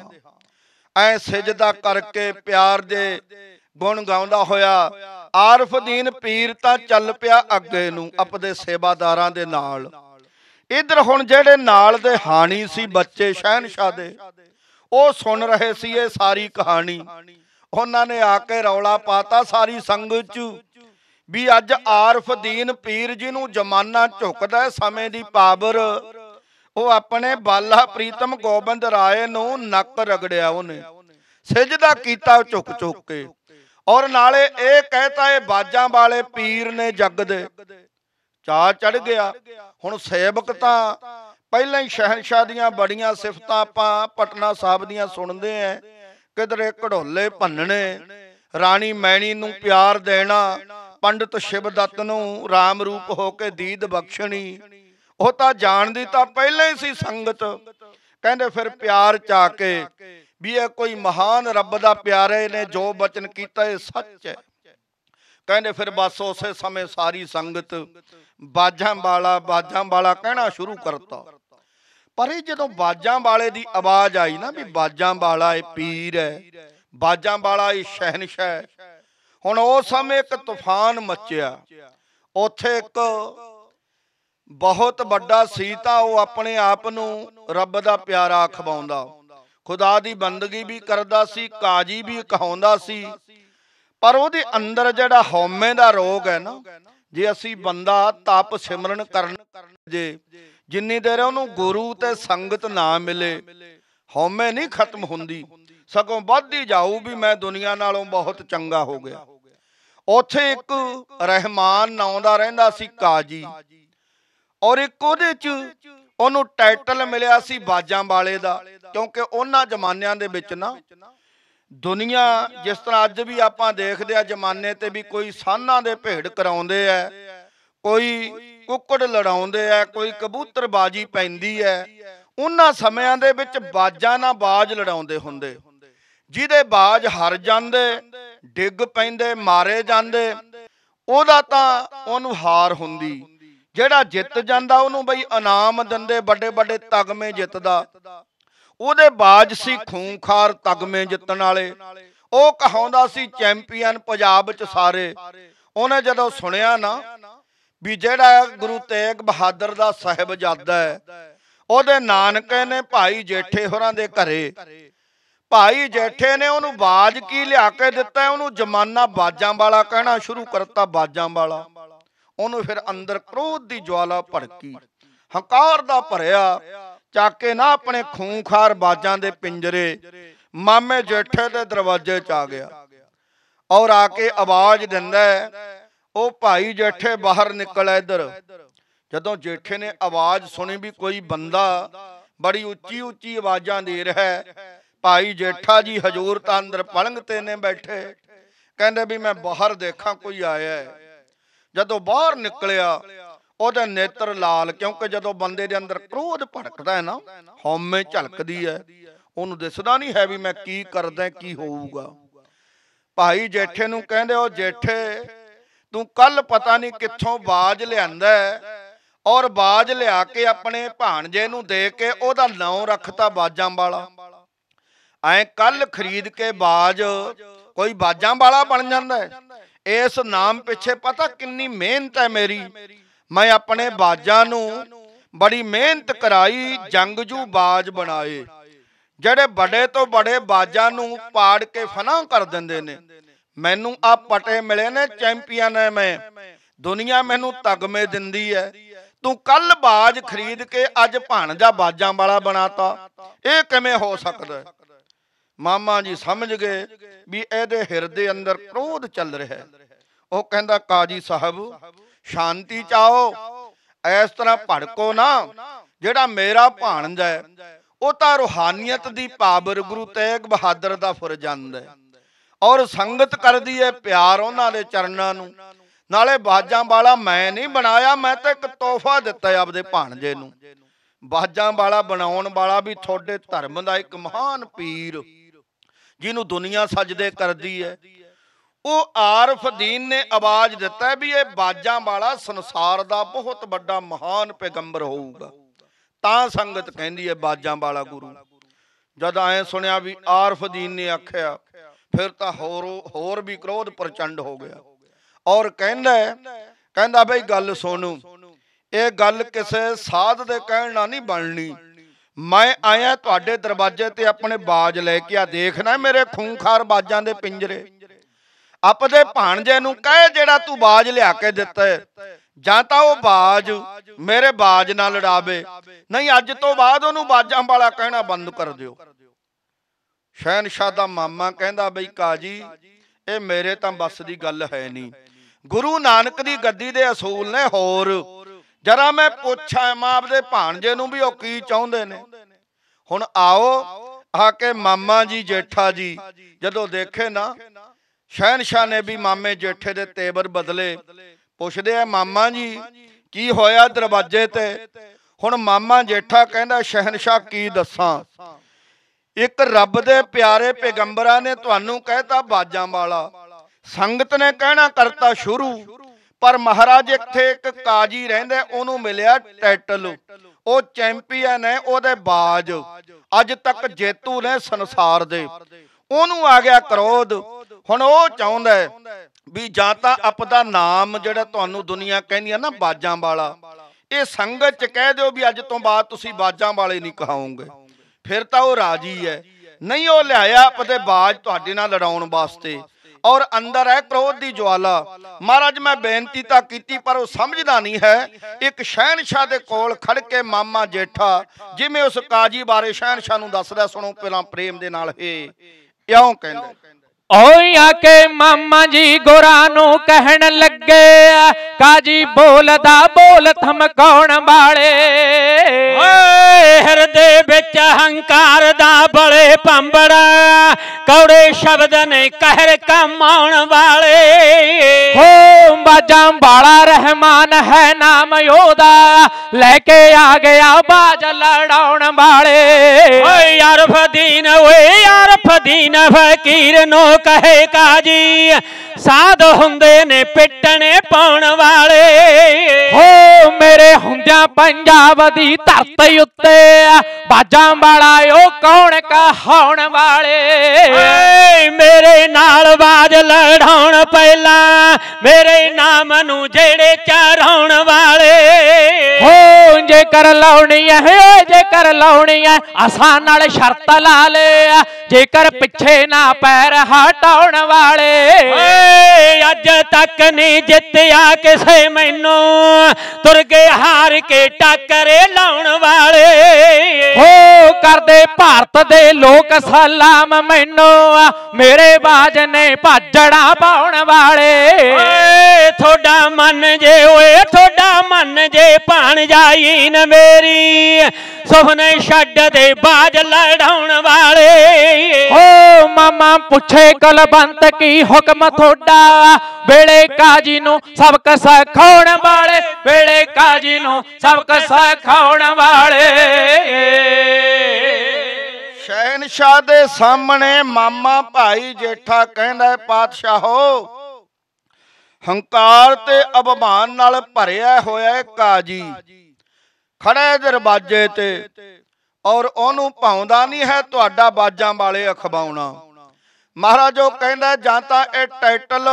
Speaker 1: ਐ ਸਜਦਾ ਕਰਕੇ ਪਿਆਰ ਦੇ ਗੁਣ ਗਾਉਂਦਾ ਹੋਇਆ ਆਰਫਦੀਨ ਪੀਰ ਤਾਂ ਚੱਲ ਪਿਆ ਅੱਗੇ ਨੂੰ ਆਪਦੇ ਸੇਵਾਦਾਰਾਂ ਦੇ ਨਾਲ ਇਧਰ ਹੁਣ ਜਿਹੜੇ ਨਾਲ ਦੇ ਹਾਣੀ ਸੀ ਬੱਚੇ ਸ਼ਹਿਨਸ਼ਾਹ ਦੇ ਉਹ ਸੁਣ ਰਹੇ ਸੀ ਇਹ ਸਾਰੀ ਕਹਾਣੀ ਉਹਨਾਂ ਨੇ ਆ ਕੇ ਰੌਲਾ ਪਾਤਾ ਸਾਰੀ ਸੰਗਤ 'ਚ ਵੀ ਅੱਜ ਆਰਫ ਦੀਨ ਪੀਰ ਜੀ ਨੂੰ ਜ਼ਮਾਨਾ ਝੁਕਦਾ ਸਮੇਂ ਦੀ ਪਾਵਰ ਉਹ ਆਪਣੇ ਬਾਲਾ ਪ੍ਰੀਤਮ ਗੋਬਿੰਦ ਰਾਏ ਨੂੰ ਨੱਕ ਰਗੜਿਆ ਉਹਨੇ ਸਜਦਾ ਕੀਤਾ ਝੁਕ ਝੁਕ ਕੇ ਔਰ ਨਾਲੇ ਇਹ ਕਹਤਾ ਇਹ ਬਾਜਾਂ ਵਾਲੇ ਪੀਰ ਨੇ ਜੱਗ ਦੇ ਚਾ ਚੜ ਗਿਆ ਹੁਣ ਸੇਵਕ ਤਾਂ ਪਹਿਲਾਂ ਹੀ ਸ਼ਹਿਨशाह ਦੀਆਂ ਬੜੀਆਂ ਸਿਫਤਾਂ ਆਪਾਂ ਪਟਨਾ ਸਾਹਿਬ ਦੀਆਂ ਸੁਣਦੇ ਆਂ ਕਿਧਰੇ ਕਢੋਲੇ ਭੰਨਣੇ ਰਾਣੀ ਮੈਣੀ ਨੂੰ ਪਿਆਰ ਦੇਣਾ ਪੰਡਤ ਸ਼ਿਵਦੱਤ ਨੂੰ ਰਾਮ ਰੂਪ ਹੋ ਕੇ ਦੀਦ ਬਖਸ਼ਣੀ ਉਹ ਤਾਂ ਜਾਣਦੀ ਤਾਂ ਪਹਿਲਾਂ ਹੀ ਸੀ ਸੰਗਤ ਕਹਿੰਦੇ ਫਿਰ ਪਿਆਰ ਚਾ ਕੇ ਵੀ ਇਹ ਕੋਈ ਮਹਾਨ ਰੱਬ ਦਾ ਪਿਆਰੇ ਨੇ ਜੋ ਬਚਨ ਕੀਤਾ ਇਹ ਸੱਚ ਹੈ ਕਹਿੰਦੇ ਫਿਰ ਬਸ ਉਸੇ ਸਮੇਂ ਸਾਰੀ ਸੰਗਤ ਬਾਜਾਂ ਵਾਲਾ ਬਾਜਾਂ ਵਾਲਾ ਕਹਿਣਾ ਸ਼ੁਰੂ ਕਰਤਾ ਪਰ ਇਹ ਜਦੋਂ ਬਾਜਾਂ ਵਾਲੇ ਦੀ ਆਵਾਜ਼ ਆਈ ਨਾ ਵੀ ਬਾਜਾਂ ਵਾਲਾ ਇਹ ਪੀਰ ਹੈ ਬਾਜਾਂ ਵਾਲਾ ਇਹ ਸ਼ਹਿਨशाह ਹੁਣ ਉਸ ਸਮੇਂ ਇੱਕ ਤੂਫਾਨ ਮੱਚਿਆ ਉੱਥੇ ਇੱਕ ਬਹੁਤ ਵੱਡਾ ਸੀਤਾ ਉਹ ਆਪਣੇ ਆਪ ਨੂੰ ਰੱਬ ਦਾ ਪਿਆਰਾ ਖਵਾਉਂਦਾ ਖੁਦਾ ਦੀ ਬੰਦਗੀ ਵੀ ਕਰਦਾ ਸੀ ਕਾਜੀ ਵੀ ਕਹਾਉਂਦਾ ਸੀ ਪਰ ਉਹਦੇ ਅੰਦਰ ਜਿਹੜਾ ਹਉਮੈ ਦਾ ਰੋਗ ਹੈ ਨਾ ਜੇ ਅਸੀਂ ਬੰਦਾ ਤਪ ਸਿਮਰਨ ਕਰਨ ਜੇ ਜਿੰਨੀ ਦੇਰ ਉਹਨੂੰ ਗੁਰੂ ਤੇ ਸੰਗਤ ਨਾ ਮਿਲੇ ਹਉਮੈ ਨਹੀਂ ਖਤਮ ਹੁੰਦੀ ਸਗੋਂ ਵੱਧਦੀ ਜਾਊ ਵੀ ਮੈਂ ਦੁਨੀਆ ਨਾਲੋਂ ਬਹੁਤ ਚੰਗਾ ਹੋ ਗਿਆ ਉੱਥੇ ਇੱਕ ਰਹਿਮਾਨ ਨਾਂ ਦਾ ਰਹਿੰਦਾ ਸੀ ਕਾਜੀ ਔਰ ਇੱਕ ਉਹਦੇ ਚ ਉਹਨੂੰ ਟਾਈਟਲ ਮਿਲਿਆ ਸੀ ਬਾਜਾਂ ਵਾਲੇ ਦਾ ਕਿਉਂਕਿ ਉਹਨਾਂ ਜ਼ਮਾਨਿਆਂ ਦੇ ਵਿੱਚ ਨਾ ਦੁਨੀਆ ਜਿਸ ਤਰ੍ਹਾਂ ਅੱਜ ਵੀ ਆਪਾਂ ਦੇਖਦੇ ਆ ਜ਼ਮਾਨੇ ਤੇ ਵੀ ਕੋਈ ਸਾਨਾਂ ਦੇ ਭੇਡ ਕਰਾਉਂਦੇ ਆ ਕੋਈ ਕੁੱਕੜ ਲੜਾਉਂਦੇ ਆ ਕੋਈ ਕਬੂਤਰ ਬਾਜੀ ਪੈਂਦੀ ਐ ਉਹਨਾਂ ਸਮਿਆਂ ਦੇ ਵਿੱਚ ਬਾਜਾਂ ਨਾਲ ਬਾਜ ਲੜਾਉਂਦੇ ਹੁੰਦੇ ਜਿਹਦੇ ਬਾਜ ਹਰ ਜਾਂਦੇ ਡਿੱਗ ਪੈਂਦੇ ਮਾਰੇ ਜਾਂਦੇ ਉਹਦਾ ਤਾਂ ਉਹਨੂੰ ਹਾਰ ਹੁੰਦੀ ਜਿਹੜਾ ਜਿੱਤ ਜਾਂਦਾ ਉਹਨੂੰ ਬਈ ਇਨਾਮ ਦਿੰਦੇ ਵੱਡੇ ਵੱਡੇ ਤਗਮੇ ਜਿੱਤਦਾ ਉਹਦੇ ਬਾਜ ਸੀ ਖੂੰਖਾਰ ਤਗਮੇ ਜਿੱਤਣ ਵਾਲੇ ਉਹ ਕਹਾਉਂਦਾ ਸੀ ਚੈਂਪੀਅਨ ਪੰਜਾਬ 'ਚ ਸਾਰੇ ਉਹਨੇ ਜਦੋਂ ਸੁਣਿਆ ਨਾ ਵੀ ਜਿਹੜਾ ਗੁਰੂ ਤੇਗ ਬਹਾਦਰ ਦਾ ਸਹਿਬਜ਼ਾਦਾ ਹੈ ਉਹਦੇ ਨਾਨਕੇ ਨੇ ਭਾਈ ਜੇਠੇ ਹੋਰਾਂ ਦੇ ਘਰੇ ਭਾਈ ਜੇਠੇ ਨੇ ਉਹਨੂੰ ਬਾਜ ਕੀ ਲਿਆ ਕੇ ਦਿੱਤਾ ਉਹਨੂੰ ਜਮਾਨਾ ਬਾਜਾਂ ਵਾਲਾ ਕਹਿਣਾ ਸ਼ੁਰੂ ਕਰਤਾ ਬਾਜਾਂ ਵਾਲਾ ਉਹਨੂੰ ਫਿਰ ਅੰਦਰ ਕ੍ਰੋਧ ਦੀ ਜਵਾਲਾ ਭੜਕੀ ਹੰਕਾਰ ਦਾ ਭਰਿਆ ਚਾਕੇ ਨਾ ਆਪਣੇ ਖੂੰਖਾਰ ਬਾਜਾਂ ਦੇ ਪਿੰਜਰੇ ਮਾਮੇ ਜੇਠੇ ਦੇ ਦਰਵਾਜ਼ੇ ਚ ਆ ਗਿਆ ਔਰ ਆ ਕੇ ਆਵਾਜ਼ ਦਿੰਦਾ ਉਹ ਭਾਈ ਜੇਠੇ ਬਾਹਰ ਨਿਕਲ ਇਧਰ ਜਦੋਂ ਜੇਠੇ ਨੇ ਆਵਾਜ਼ ਸੁਣੀ ਵੀ ਕੋਈ ਬੰਦਾ ਬੜੀ ਉੱਚੀ ਉੱਚੀ ਆਵਾਜ਼ਾਂ ਦੇ ਰਿਹਾ ਹੈ ਭਾਈ ਜੇਠਾ ਜੀ ਹਜ਼ੂਰ ਤਾਂ ਅੰਦਰ ਪਲੰਗ ਤੇ ਨੇ ਬੈਠੇ ਕਹਿੰਦੇ ਵੀ ਮੈਂ ਬਾਹਰ ਦੇਖਾਂ ਕੋਈ ਆਇਆ ਹੈ ਜਦੋਂ ਬਾਹਰ ਨਿਕਲਿਆ ਉਹਦੇ ਨੇਤਰ ਲਾਲ ਕਿਉਂਕਿ ਜਦੋਂ ਬੰਦੇ ਦੇ ਅੰਦਰ ਕ੍ਰੋਧ ਭੜਕਦਾ ਹੈ ਨਾ ਹਉਮੈ ਝਲਕਦੀ ਹੈ ਉਹਨੂੰ ਦਿਸਦਾ ਨਹੀਂ ਹੈ ਵੀ ਮੈਂ ਕੀ ਕਰਦਾ ਕੀ ਹੋਊਗਾ ਭਾਈ ਜੇਠੇ ਨੂੰ ਕਹਿੰਦੇ ਉਹ ਜੇਠੇ ਤੂੰ ਕੱਲ ਪਤਾ ਨਹੀਂ ਕਿੱਥੋਂ ਬਾਜ ਲਿਆਂਦਾ ਔਰ ਬਾਜ ਲਿਆ ਕੇ ਆਪਣੇ ਭਾਣਜੇ ਨੂੰ ਦੇ ਕੇ ਉਹਦਾ ਨਾਂ ਰੱਖਤਾ ਬਾਜਾਂ ਵਾਲਾ ਐ ਕੱਲ ਖਰੀਦ ਕੇ ਬਾਜ ਕੋਈ ਬਾਜਾਂ ਵਾਲਾ ਬਣ ਜਾਂਦਾ ਇਸ ਨਾਮ ਪਿੱਛੇ ਪਤਾ ਕਿੰਨੀ ਮਿਹਨਤ ਹੈ ਮੇਰੀ ਮੈਂ ਆਪਣੇ ਬਾਜਾਂ ਨੂੰ ਬੜੀ ਮਿਹਨਤ ਕਰਾਈ ਜੰਗਜੂ ਬਾਜ ਬਣਾਏ ਜਿਹੜੇ ਵੱਡੇ ਤੋਂ ਵੱਡੇ ਬਾਜਾਂ ਨੂੰ ਪਾੜ ਕੇ ਫਨਾ ਕਰ ਦਿੰਦੇ ਨੇ ਮੈਨੂੰ ਆ ਪਟੇ ਮਿਲੇ ਨੇ ਚੈਂਪੀਅਨ ਐ ਮੈਂ ਦੁਨੀਆ ਮੈਨੂੰ ਤਗਮੇ ਦਿੰਦੀ ਐ ਤੂੰ ਕੱਲ ਬਾਜ ਖਰੀਦ ਕੇ ਅੱਜ ਜਾਂ ਬਾਜਾਂ ਵਾਲਾ ਬਣਾਤਾ ਇਹ ਕਿਵੇਂ ਹੋ ਸਕਦਾ ਮਾਮਾ ਜੀ ਸਮਝ ਗਏ ਵੀ ਇਹਦੇ ਹਿਰਦੇ ਅੰਦਰ ਕ੍ਰੋਧ ਚੱਲ ਰਿਹਾ ਹੈ ਉਹ ਕਹਿੰਦਾ ਕਾਜੀ ਸਾਹਿਬ ਸ਼ਾਂਤੀ ਚਾਓ ਇਸ ਤਰ੍ਹਾਂ ਭੜਕੋ ਨਾ ਜਿਹੜਾ ਮੇਰਾ ਭਾਣਜਾ ਹੈ ਉਹ ਤਾਂ ਰੋਹਾਨੀਅਤ ਦੀ ਪਾਵਰ ਗੁਰੂ ਤੇਗ ਬਹਾਦਰ ਦਾ ਫਰਜ਼ੰਦ ਹੈ ਔਰ ਸੰਗਤ ਕਰਦੀ ਐ ਪਿਆਰ ਉਹਨਾਂ ਦੇ ਚਰਨਾਂ ਨੂੰ ਨਾਲੇ ਬਾਜਾਂ ਵਾਲਾ ਮੈਂ ਨਹੀਂ ਬਣਾਇਆ ਮੈਂ ਤਾਂ ਇੱਕ ਤੋਹਫਾ ਦਿੱਤਾ ਆਪਦੇ ਭਾਣਜੇ ਨੂੰ ਬਾਜਾਂ ਵਾਲਾ ਬਣਾਉਣ ਵਾਲਾ ਵੀ ਤੁਹਾਡੇ ਧਰਮ ਦਾ ਇੱਕ ਮਹਾਨ ਪੀਰ ਜਿਹਨੂੰ ਦੁਨੀਆ ਸਜਦੇ ਕਰਦੀ ਐ ਉਹ ਆਰਫ ਦੀਨ ਨੇ ਆਵਾਜ਼ ਦਿੱਤਾ ਵੀ ਇਹ ਬਾਜਾਂ ਵਾਲਾ ਸੰਸਾਰ ਦਾ ਬਹੁਤ ਵੱਡਾ ਮਹਾਨ ਪੈਗੰਬਰ ਹੋਊਗਾ ਤਾਂ ਸੰਗਤ ਕਹਿੰਦੀ ਐ ਬਾਜਾਂ ਵਾਲਾ ਗੁਰੂ ਜਦ ਐ ਸੁਣਿਆ ਵੀ ਆਰਫ ਦੀਨ ਨੇ ਆਖਿਆ ਫਿਰ ਤਾਂ ਹੋਰ ਹੋਰ ਵੀ ਕ੍ਰੋਧ ਪ੍ਰਚੰਡ ਹੋ ਗਿਆ ਔਰ ਕਹਿੰਦਾ ਕਹਿੰਦਾ ਬਈ ਗੱਲ ਸੁਣੋ ਇਹ ਗੱਲ ਕਿਸੇ ਸਾਧ ਦੇ ਕਹਿਣ ਨਾਲ ਨਹੀਂ ਬਣਨੀ ਮੈਂ ਆਇਆ ਤੁਹਾਡੇ ਦਰਵਾਜ਼ੇ ਤੇ ਆਪਣੇ ਬਾਜ ਲੈ ਕੇ ਆ ਦੇਖਣਾ ਮੇਰੇ ਖੂੰਖਾਰ ਬਾਜਾਂ ਦੇ ਪਿੰਜਰੇ ਆਪਦੇ ਭਾਣਜੇ ਨੂੰ ਕਹੇ ਜਿਹੜਾ ਤੂੰ ਬਾਜ ਲਿਆ ਕੇ ਦਿੱਤਾ ਜਾਂ ਤਾਂ ਉਹ ਬਾਜ ਮੇਰੇ ਬਾਜ ਨਾਲ ਲੜਾਵੇ ਨਹੀਂ ਅੱਜ ਤੋਂ ਬਾਅਦ ਉਹਨੂੰ ਬਾਜਾਂ ਵਾਲਾ ਕਹਿਣਾ ਬੰਦ ਕਰ ਦਿਓ ਸ਼ਹਿਨशाह ਦਾ ਮਾਮਾ ਕਹਿੰਦਾ ਬਈ ਕਾਜੀ ਇਹ ਮੇਰੇ ਤਾਂ ਬਸ ਦੀ ਗੱਲ ਹੈ ਨਹੀਂ ਗੁਰੂ ਨਾਨਕ ਦੀ ਗੱਦੀ ਦੇ ਅਸੂਲ ਨੇ ਹੋਰ ਜਰਾ ਮੈਂ ਪੁੱਛਾਂ ਮਾਪ ਦੇ ਭਾਣਜੇ ਨੂੰ ਵੀ ਉਹ ਕੀ ਚਾਹੁੰਦੇ ਨੇ ਹੁਣ ਆਓ ਆ ਕੇ ਮਾਮਾ ਜੀ ਜੇਠਾ ਜੀ ਜਦੋਂ ਦੇਖੇ ਨਾ ਸ਼ਹਿਨशाह ਨੇ ਵੀ ਮਾਮੇ ਜੇਠੇ ਦੇ ਤੇਵਰ ਬਦਲੇ ਪੁੱਛਦੇ ਆ ਮਾਮਾ ਜੀ ਕੀ ਹੋਇਆ ਦਰਵਾਜ਼ੇ ਤੇ ਹੁਣ ਮਾਮਾ ਜੇਠਾ ਕਹਿੰਦਾ ਸ਼ਹਿਨशाह ਕੀ ਦੱਸਾਂ ਇੱਕ ਰੱਬ ਦੇ ਪਿਆਰੇ ਪੈਗੰਬਰਾਂ ਨੇ ਤੁਹਾਨੂੰ ਕਹਿਤਾ ਬਾਜਾਂ ਵਾਲਾ ਸੰਗਤ ਨੇ ਕਹਿਣਾ ਕਰਤਾ ਸ਼ੁਰੂ ਪਰ ਮਹਾਰਾਜ ਇੱਥੇ ਇੱਕ ਕਾਜੀ ਰਹਿੰਦੇ ਉਹਨੂੰ ਮਿਲਿਆ ਟਾਈਟਲ ਉਹ ਚੈਂਪੀਅਨ ਹੈ ਉਹਦੇ ਬਾਜ ਅੱਜ ਤੱਕ ਜੇਤੂ ਨੇ ਸੰਸਾਰ ਦੇ ਉਹਨੂੰ ਆ ਗਿਆ ਕਰੋਧ ਹੁਣ ਉਹ ਚਾਹੁੰਦਾ ਵੀ ਜਾਂ ਤਾਂ ਆਪਦਾ ਨਾਮ ਜਿਹੜਾ ਤੁਹਾਨੂੰ ਦੁਨੀਆ ਕਹਿੰਦੀ ਆ ਨਾ ਬਾਜਾਂ ਵਾਲਾ ਇਹ ਸੰਗਤ ਚ ਕਹਿ ਦਿਓ ਵੀ ਅੱਜ ਤੋਂ ਬਾਅਦ ਤੁਸੀਂ ਬਾਜਾਂ ਵਾਲੇ ਨਹੀਂ ਕਹਾਉਂਗੇ ਫਿਰ ਤਾਂ ਉਹ ਰਾਜੀ ਹੈ ਨਹੀਂ ਉਹ ਲਿਆਇਆ ਪਤੇ ਬਾਜ ਤੁਹਾਡੇ ਨਾਲ ਲੜਾਉਣ ਵਾਸਤੇ ਔਰ ਅੰਦਰ ਹੈ ਕ੍ਰੋਧ ਦੀ ਜਵਾਲਾ ਮਹਾਰਾਜ ਮੈਂ ਬੇਨਤੀ ਤਾਂ ਕੀਤੀ ਪਰ ਉਹ ਸਮਝਦਾ ਨਹੀਂ ਹੈ ਇੱਕ ਸ਼ਹਿਨशाह ਦੇ ਕੋਲ ਖੜ ਕੇ ਮਾਮਾ ਜੇਠਾ ਜਿਵੇਂ ਉਸ ਕਾਜੀ ਬਾਰੇ ਸ਼ਹਿਨशाह ਨੂੰ ਦੱਸਦਾ ਸੁਣੋ ਪਹਿਲਾਂ ਪ੍ਰੇਮ ਦੇ ਨਾਲ ਹੀ ਇਉਂ ਕਹਿੰਦਾ
Speaker 2: ओई मामा जी गोरा नु कहन लगे काजी बोलदा बोल थमकाउण वाले ओए हृदय विच अहंकार बड़े पंबड़ा कौड़े शब्द ने कहर कमाउण वाले हो बाजा बाला रहमान है नाम योदा लेके आ गया बाज लड़ा वाले ओए यार फदीन ओए यार फदीन फकीर नो ਕਹੇ ਕਾਜੀ ਸਾਧ ਹੁੰਦੇ ਨੇ ਪਿੱਟਣੇ ਪਾਉਣ ਵਾਲੇ ਹੋ ਮੇਰੇ ਹੁੰਦਿਆਂ ਪੰਜਾਬ ਦੀ ਧਰਤੀ ਉੱਤੇ ਬਾਜਾਂ ਵਾਲਾ ਓ ਕੌਣ ਕਹਾਉਣ ਵਾਲੇ ਮੇਰੇ ਨਾਲ ਬਾਜ ਲੜਾਉਣ ਪਹਿਲਾਂ ਮੇਰੇ ਨਾਮ ਨੂੰ ਜਿਹੜੇ ਚੜਾਉਣ ਵਾਲੇ ਹੋ ਜੇ ਕਰ ਲਾਉਣੀ ਐ ਜੇ ਕਰ ਲਾਉਣੀ ਐ ਅਸਾਂ ਨਾਲ ਸ਼ਰਤ ਲਾ ਲੇ ਜੇਕਰ ਪਿੱਛੇ ਨਾ ਪੈਰ ਹਾ ਟਾਉਣ ਵਾਲੇ ਅੱਜ ਤੱਕ ਨਹੀਂ ਜਿੱਤਿਆ ਕਿਸੇ ਮੈਨੂੰ ਤੁਰ ਕੇ ਹਾਰ ਕੇ ਟੱਕਰੇ ਲਾਉਣ ਵਾਲੇ ਹੋ ਕਰਦੇ ਭਾਰਤ ਦੇ ਲੋਕ ਸਲਾਮ ਮੈਨੂੰ ਮੇਰੇ ਬਾਜ ਨੇ ਭਾਜੜਾ ਪਾਉਣ ਵਾਲੇ ਓਏ ਥੋੜਾ ਮਨ ਜੇ ਓਏ ਥੋੜਾ ਮਨ ਜੇ ਭਾਣ ਜਾਈ ਨ ਮੇਰੀ ਸੁਹਨੇ ਛੱਡ ਦੇ ਬਾਜ ਲੜਾਉਣ ਵਾਲੇ ਓ ਮਾਮਾ ਪੁੱਛੇ ਕਲਬੰਤ ਕੀ ਹੁਕਮ ਥੋਡਾ ਵੇਲੇ ਕਾਜੀ ਨੂੰ ਸਬਕ ਸਿਖਾਉਣ ਵਾਲੇ
Speaker 1: ਵੇਲੇ ਕਾਜੀ ਨੂੰ ਸਬਕ ਸਿਖਾਉਣ ਵਾਲੇ ਸ਼ਹਿਨशाह ਦੇ ਸਾਹਮਣੇ ਮਾਮਾ ਭਾਈ ਜੇਠਾ ਕਹਿੰਦਾ ਪਾਤਸ਼ਾਹੋ ਹੰਕਾਰ ਤੇ ਅਭਮਾਨ ਨਾਲ ਭਰਿਆ ਹੋਇਆ ਕਾਜੀ ਖੜੇ ਦਰਵਾਜੇ ਤੇ ਔਰ ਉਹਨੂੰ ਭਾਉਂਦਾ ਨਹੀਂ ਹੈ ਤੁਹਾਡਾ ਬਾਜਾਂ ਵਾਲੇ ਅਖਬਾਉਣਾ ਮਹਾਰਾਜ ਉਹ ਕਹਿੰਦਾ ਜਾਂ ਤਾਂ ਇਹ ਟਾਈਟਲ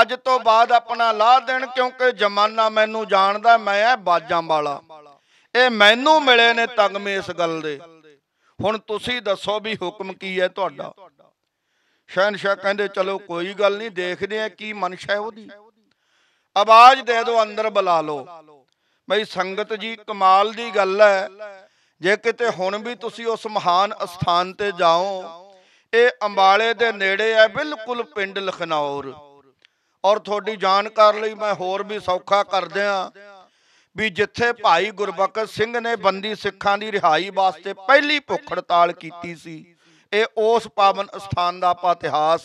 Speaker 1: ਅੱਜ ਤੋਂ ਬਾਅਦ ਆਪਣਾ ਲਾਹ ਦੇਣ ਕਿਉਂਕਿ ਜਮਾਨਾ ਮੈਨੂੰ ਜਾਣਦਾ ਮੈਂ ਐ ਬਾਜਾਂ ਵਾਲਾ ਇਹ ਮੈਨੂੰ ਮਿਲੇ ਨੇ ਤਗਮੇ ਇਸ ਗੱਲ ਦੇ ਹੁਣ ਤੁਸੀਂ ਦੱਸੋ ਵੀ ਹੁਕਮ ਕੀ ਹੈ ਤੁਹਾਡਾ ਸ਼ਹਿਨशाह ਕਹਿੰਦੇ ਚਲੋ ਕੋਈ ਗੱਲ ਨਹੀਂ ਦੇਖਦੇ ਆ ਕੀ ਮਨਸ਼ਾ ਹੈ ਉਹਦੀ ਆਵਾਜ਼ ਦੇ ਦਿਓ ਅੰਦਰ ਬੁਲਾ ਲਓ ਬਈ ਸੰਗਤ ਜੀ ਕਮਾਲ ਦੀ ਗੱਲ ਹੈ ਜੇ ਕਿਤੇ ਹੁਣ ਵੀ ਤੁਸੀਂ ਉਸ ਮਹਾਨ ਅਸਥਾਨ ਤੇ ਜਾਓ ਇਹ ਅੰਬਾਲੇ ਦੇ ਨੇੜੇ ਹੈ ਬਿਲਕੁਲ ਪਿੰਡ ਲਖਨੌਰ ਔਰ ਤੁਹਾਡੀ ਜਾਣਕਾਰ ਲਈ ਮੈਂ ਹੋਰ ਵੀ ਸੌਖਾ ਆ ਵੀ ਜਿੱਥੇ ਭਾਈ ਗੁਰਬਖਸ਼ ਸਿੰਘ ਨੇ ਬੰਦੀ ਸਿੱਖਾਂ ਦੀ ਰਿਹਾਈ ਵਾਸਤੇ ਪਹਿਲੀ ਭੁੱਖ ਹੜਤਾਲ ਕੀਤੀ ਸੀ ਇਹ ਉਸ ਪਾਵਨ ਸਥਾਨ ਦਾ ਆਪਾਂ ਇਤਿਹਾਸ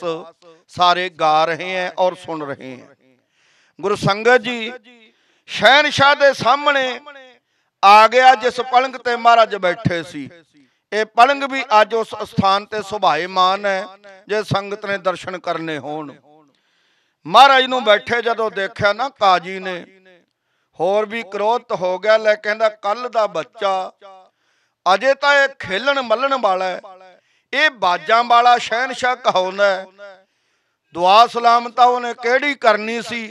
Speaker 1: ਸਾਰੇ ਗਾ ਰਹੇ ਹਾਂ ਔਰ ਸੁਣ ਰਹੇ ਹਾਂ ਗੁਰੂ ਸੰਗਤ ਜੀ ਸ਼ਹਿਨशाह ਦੇ ਸਾਹਮਣੇ ਆ ਗਿਆ ਜਿਸ ਪਲੰਗ ਤੇ ਮਹਾਰਾਜ ਬੈਠੇ ਸੀ ਇਹ ਪਲੰਗ ਵੀ ਅੱਜ ਉਸ ਸਥਾਨ ਤੇ ਸੁਭਾਏਮਾਨ ਹੈ ਜੇ ਸੰਗਤ ਨੇ ਦਰਸ਼ਨ ਕਰਨੇ ਹੋਣ ਮਹਾਰਾਜ ਨੂੰ ਬੈਠੇ ਜਦੋਂ ਦੇਖਿਆ ਨਾ ਕਾਜੀ ਨੇ ਹੋਰ ਵੀ ਕ੍ਰੋਧ ਹੋ ਗਿਆ ਲੈ ਕਹਿੰਦਾ ਕੱਲ ਦਾ ਬੱਚਾ ਅਜੇ ਤਾਂ ਇਹ ਖੇਲਣ ਮੱਲਣ ਵਾਲਾ ਹੈ ਇਹ ਬਾਜਾਂ ਵਾਲਾ ਸ਼ਹਿਨशाह ਕਹਾਉਂਦਾ ਦੁਆ ਸਲਾਮਤਾ ਉਹਨੇ ਕਿਹੜੀ ਕਰਨੀ ਸੀ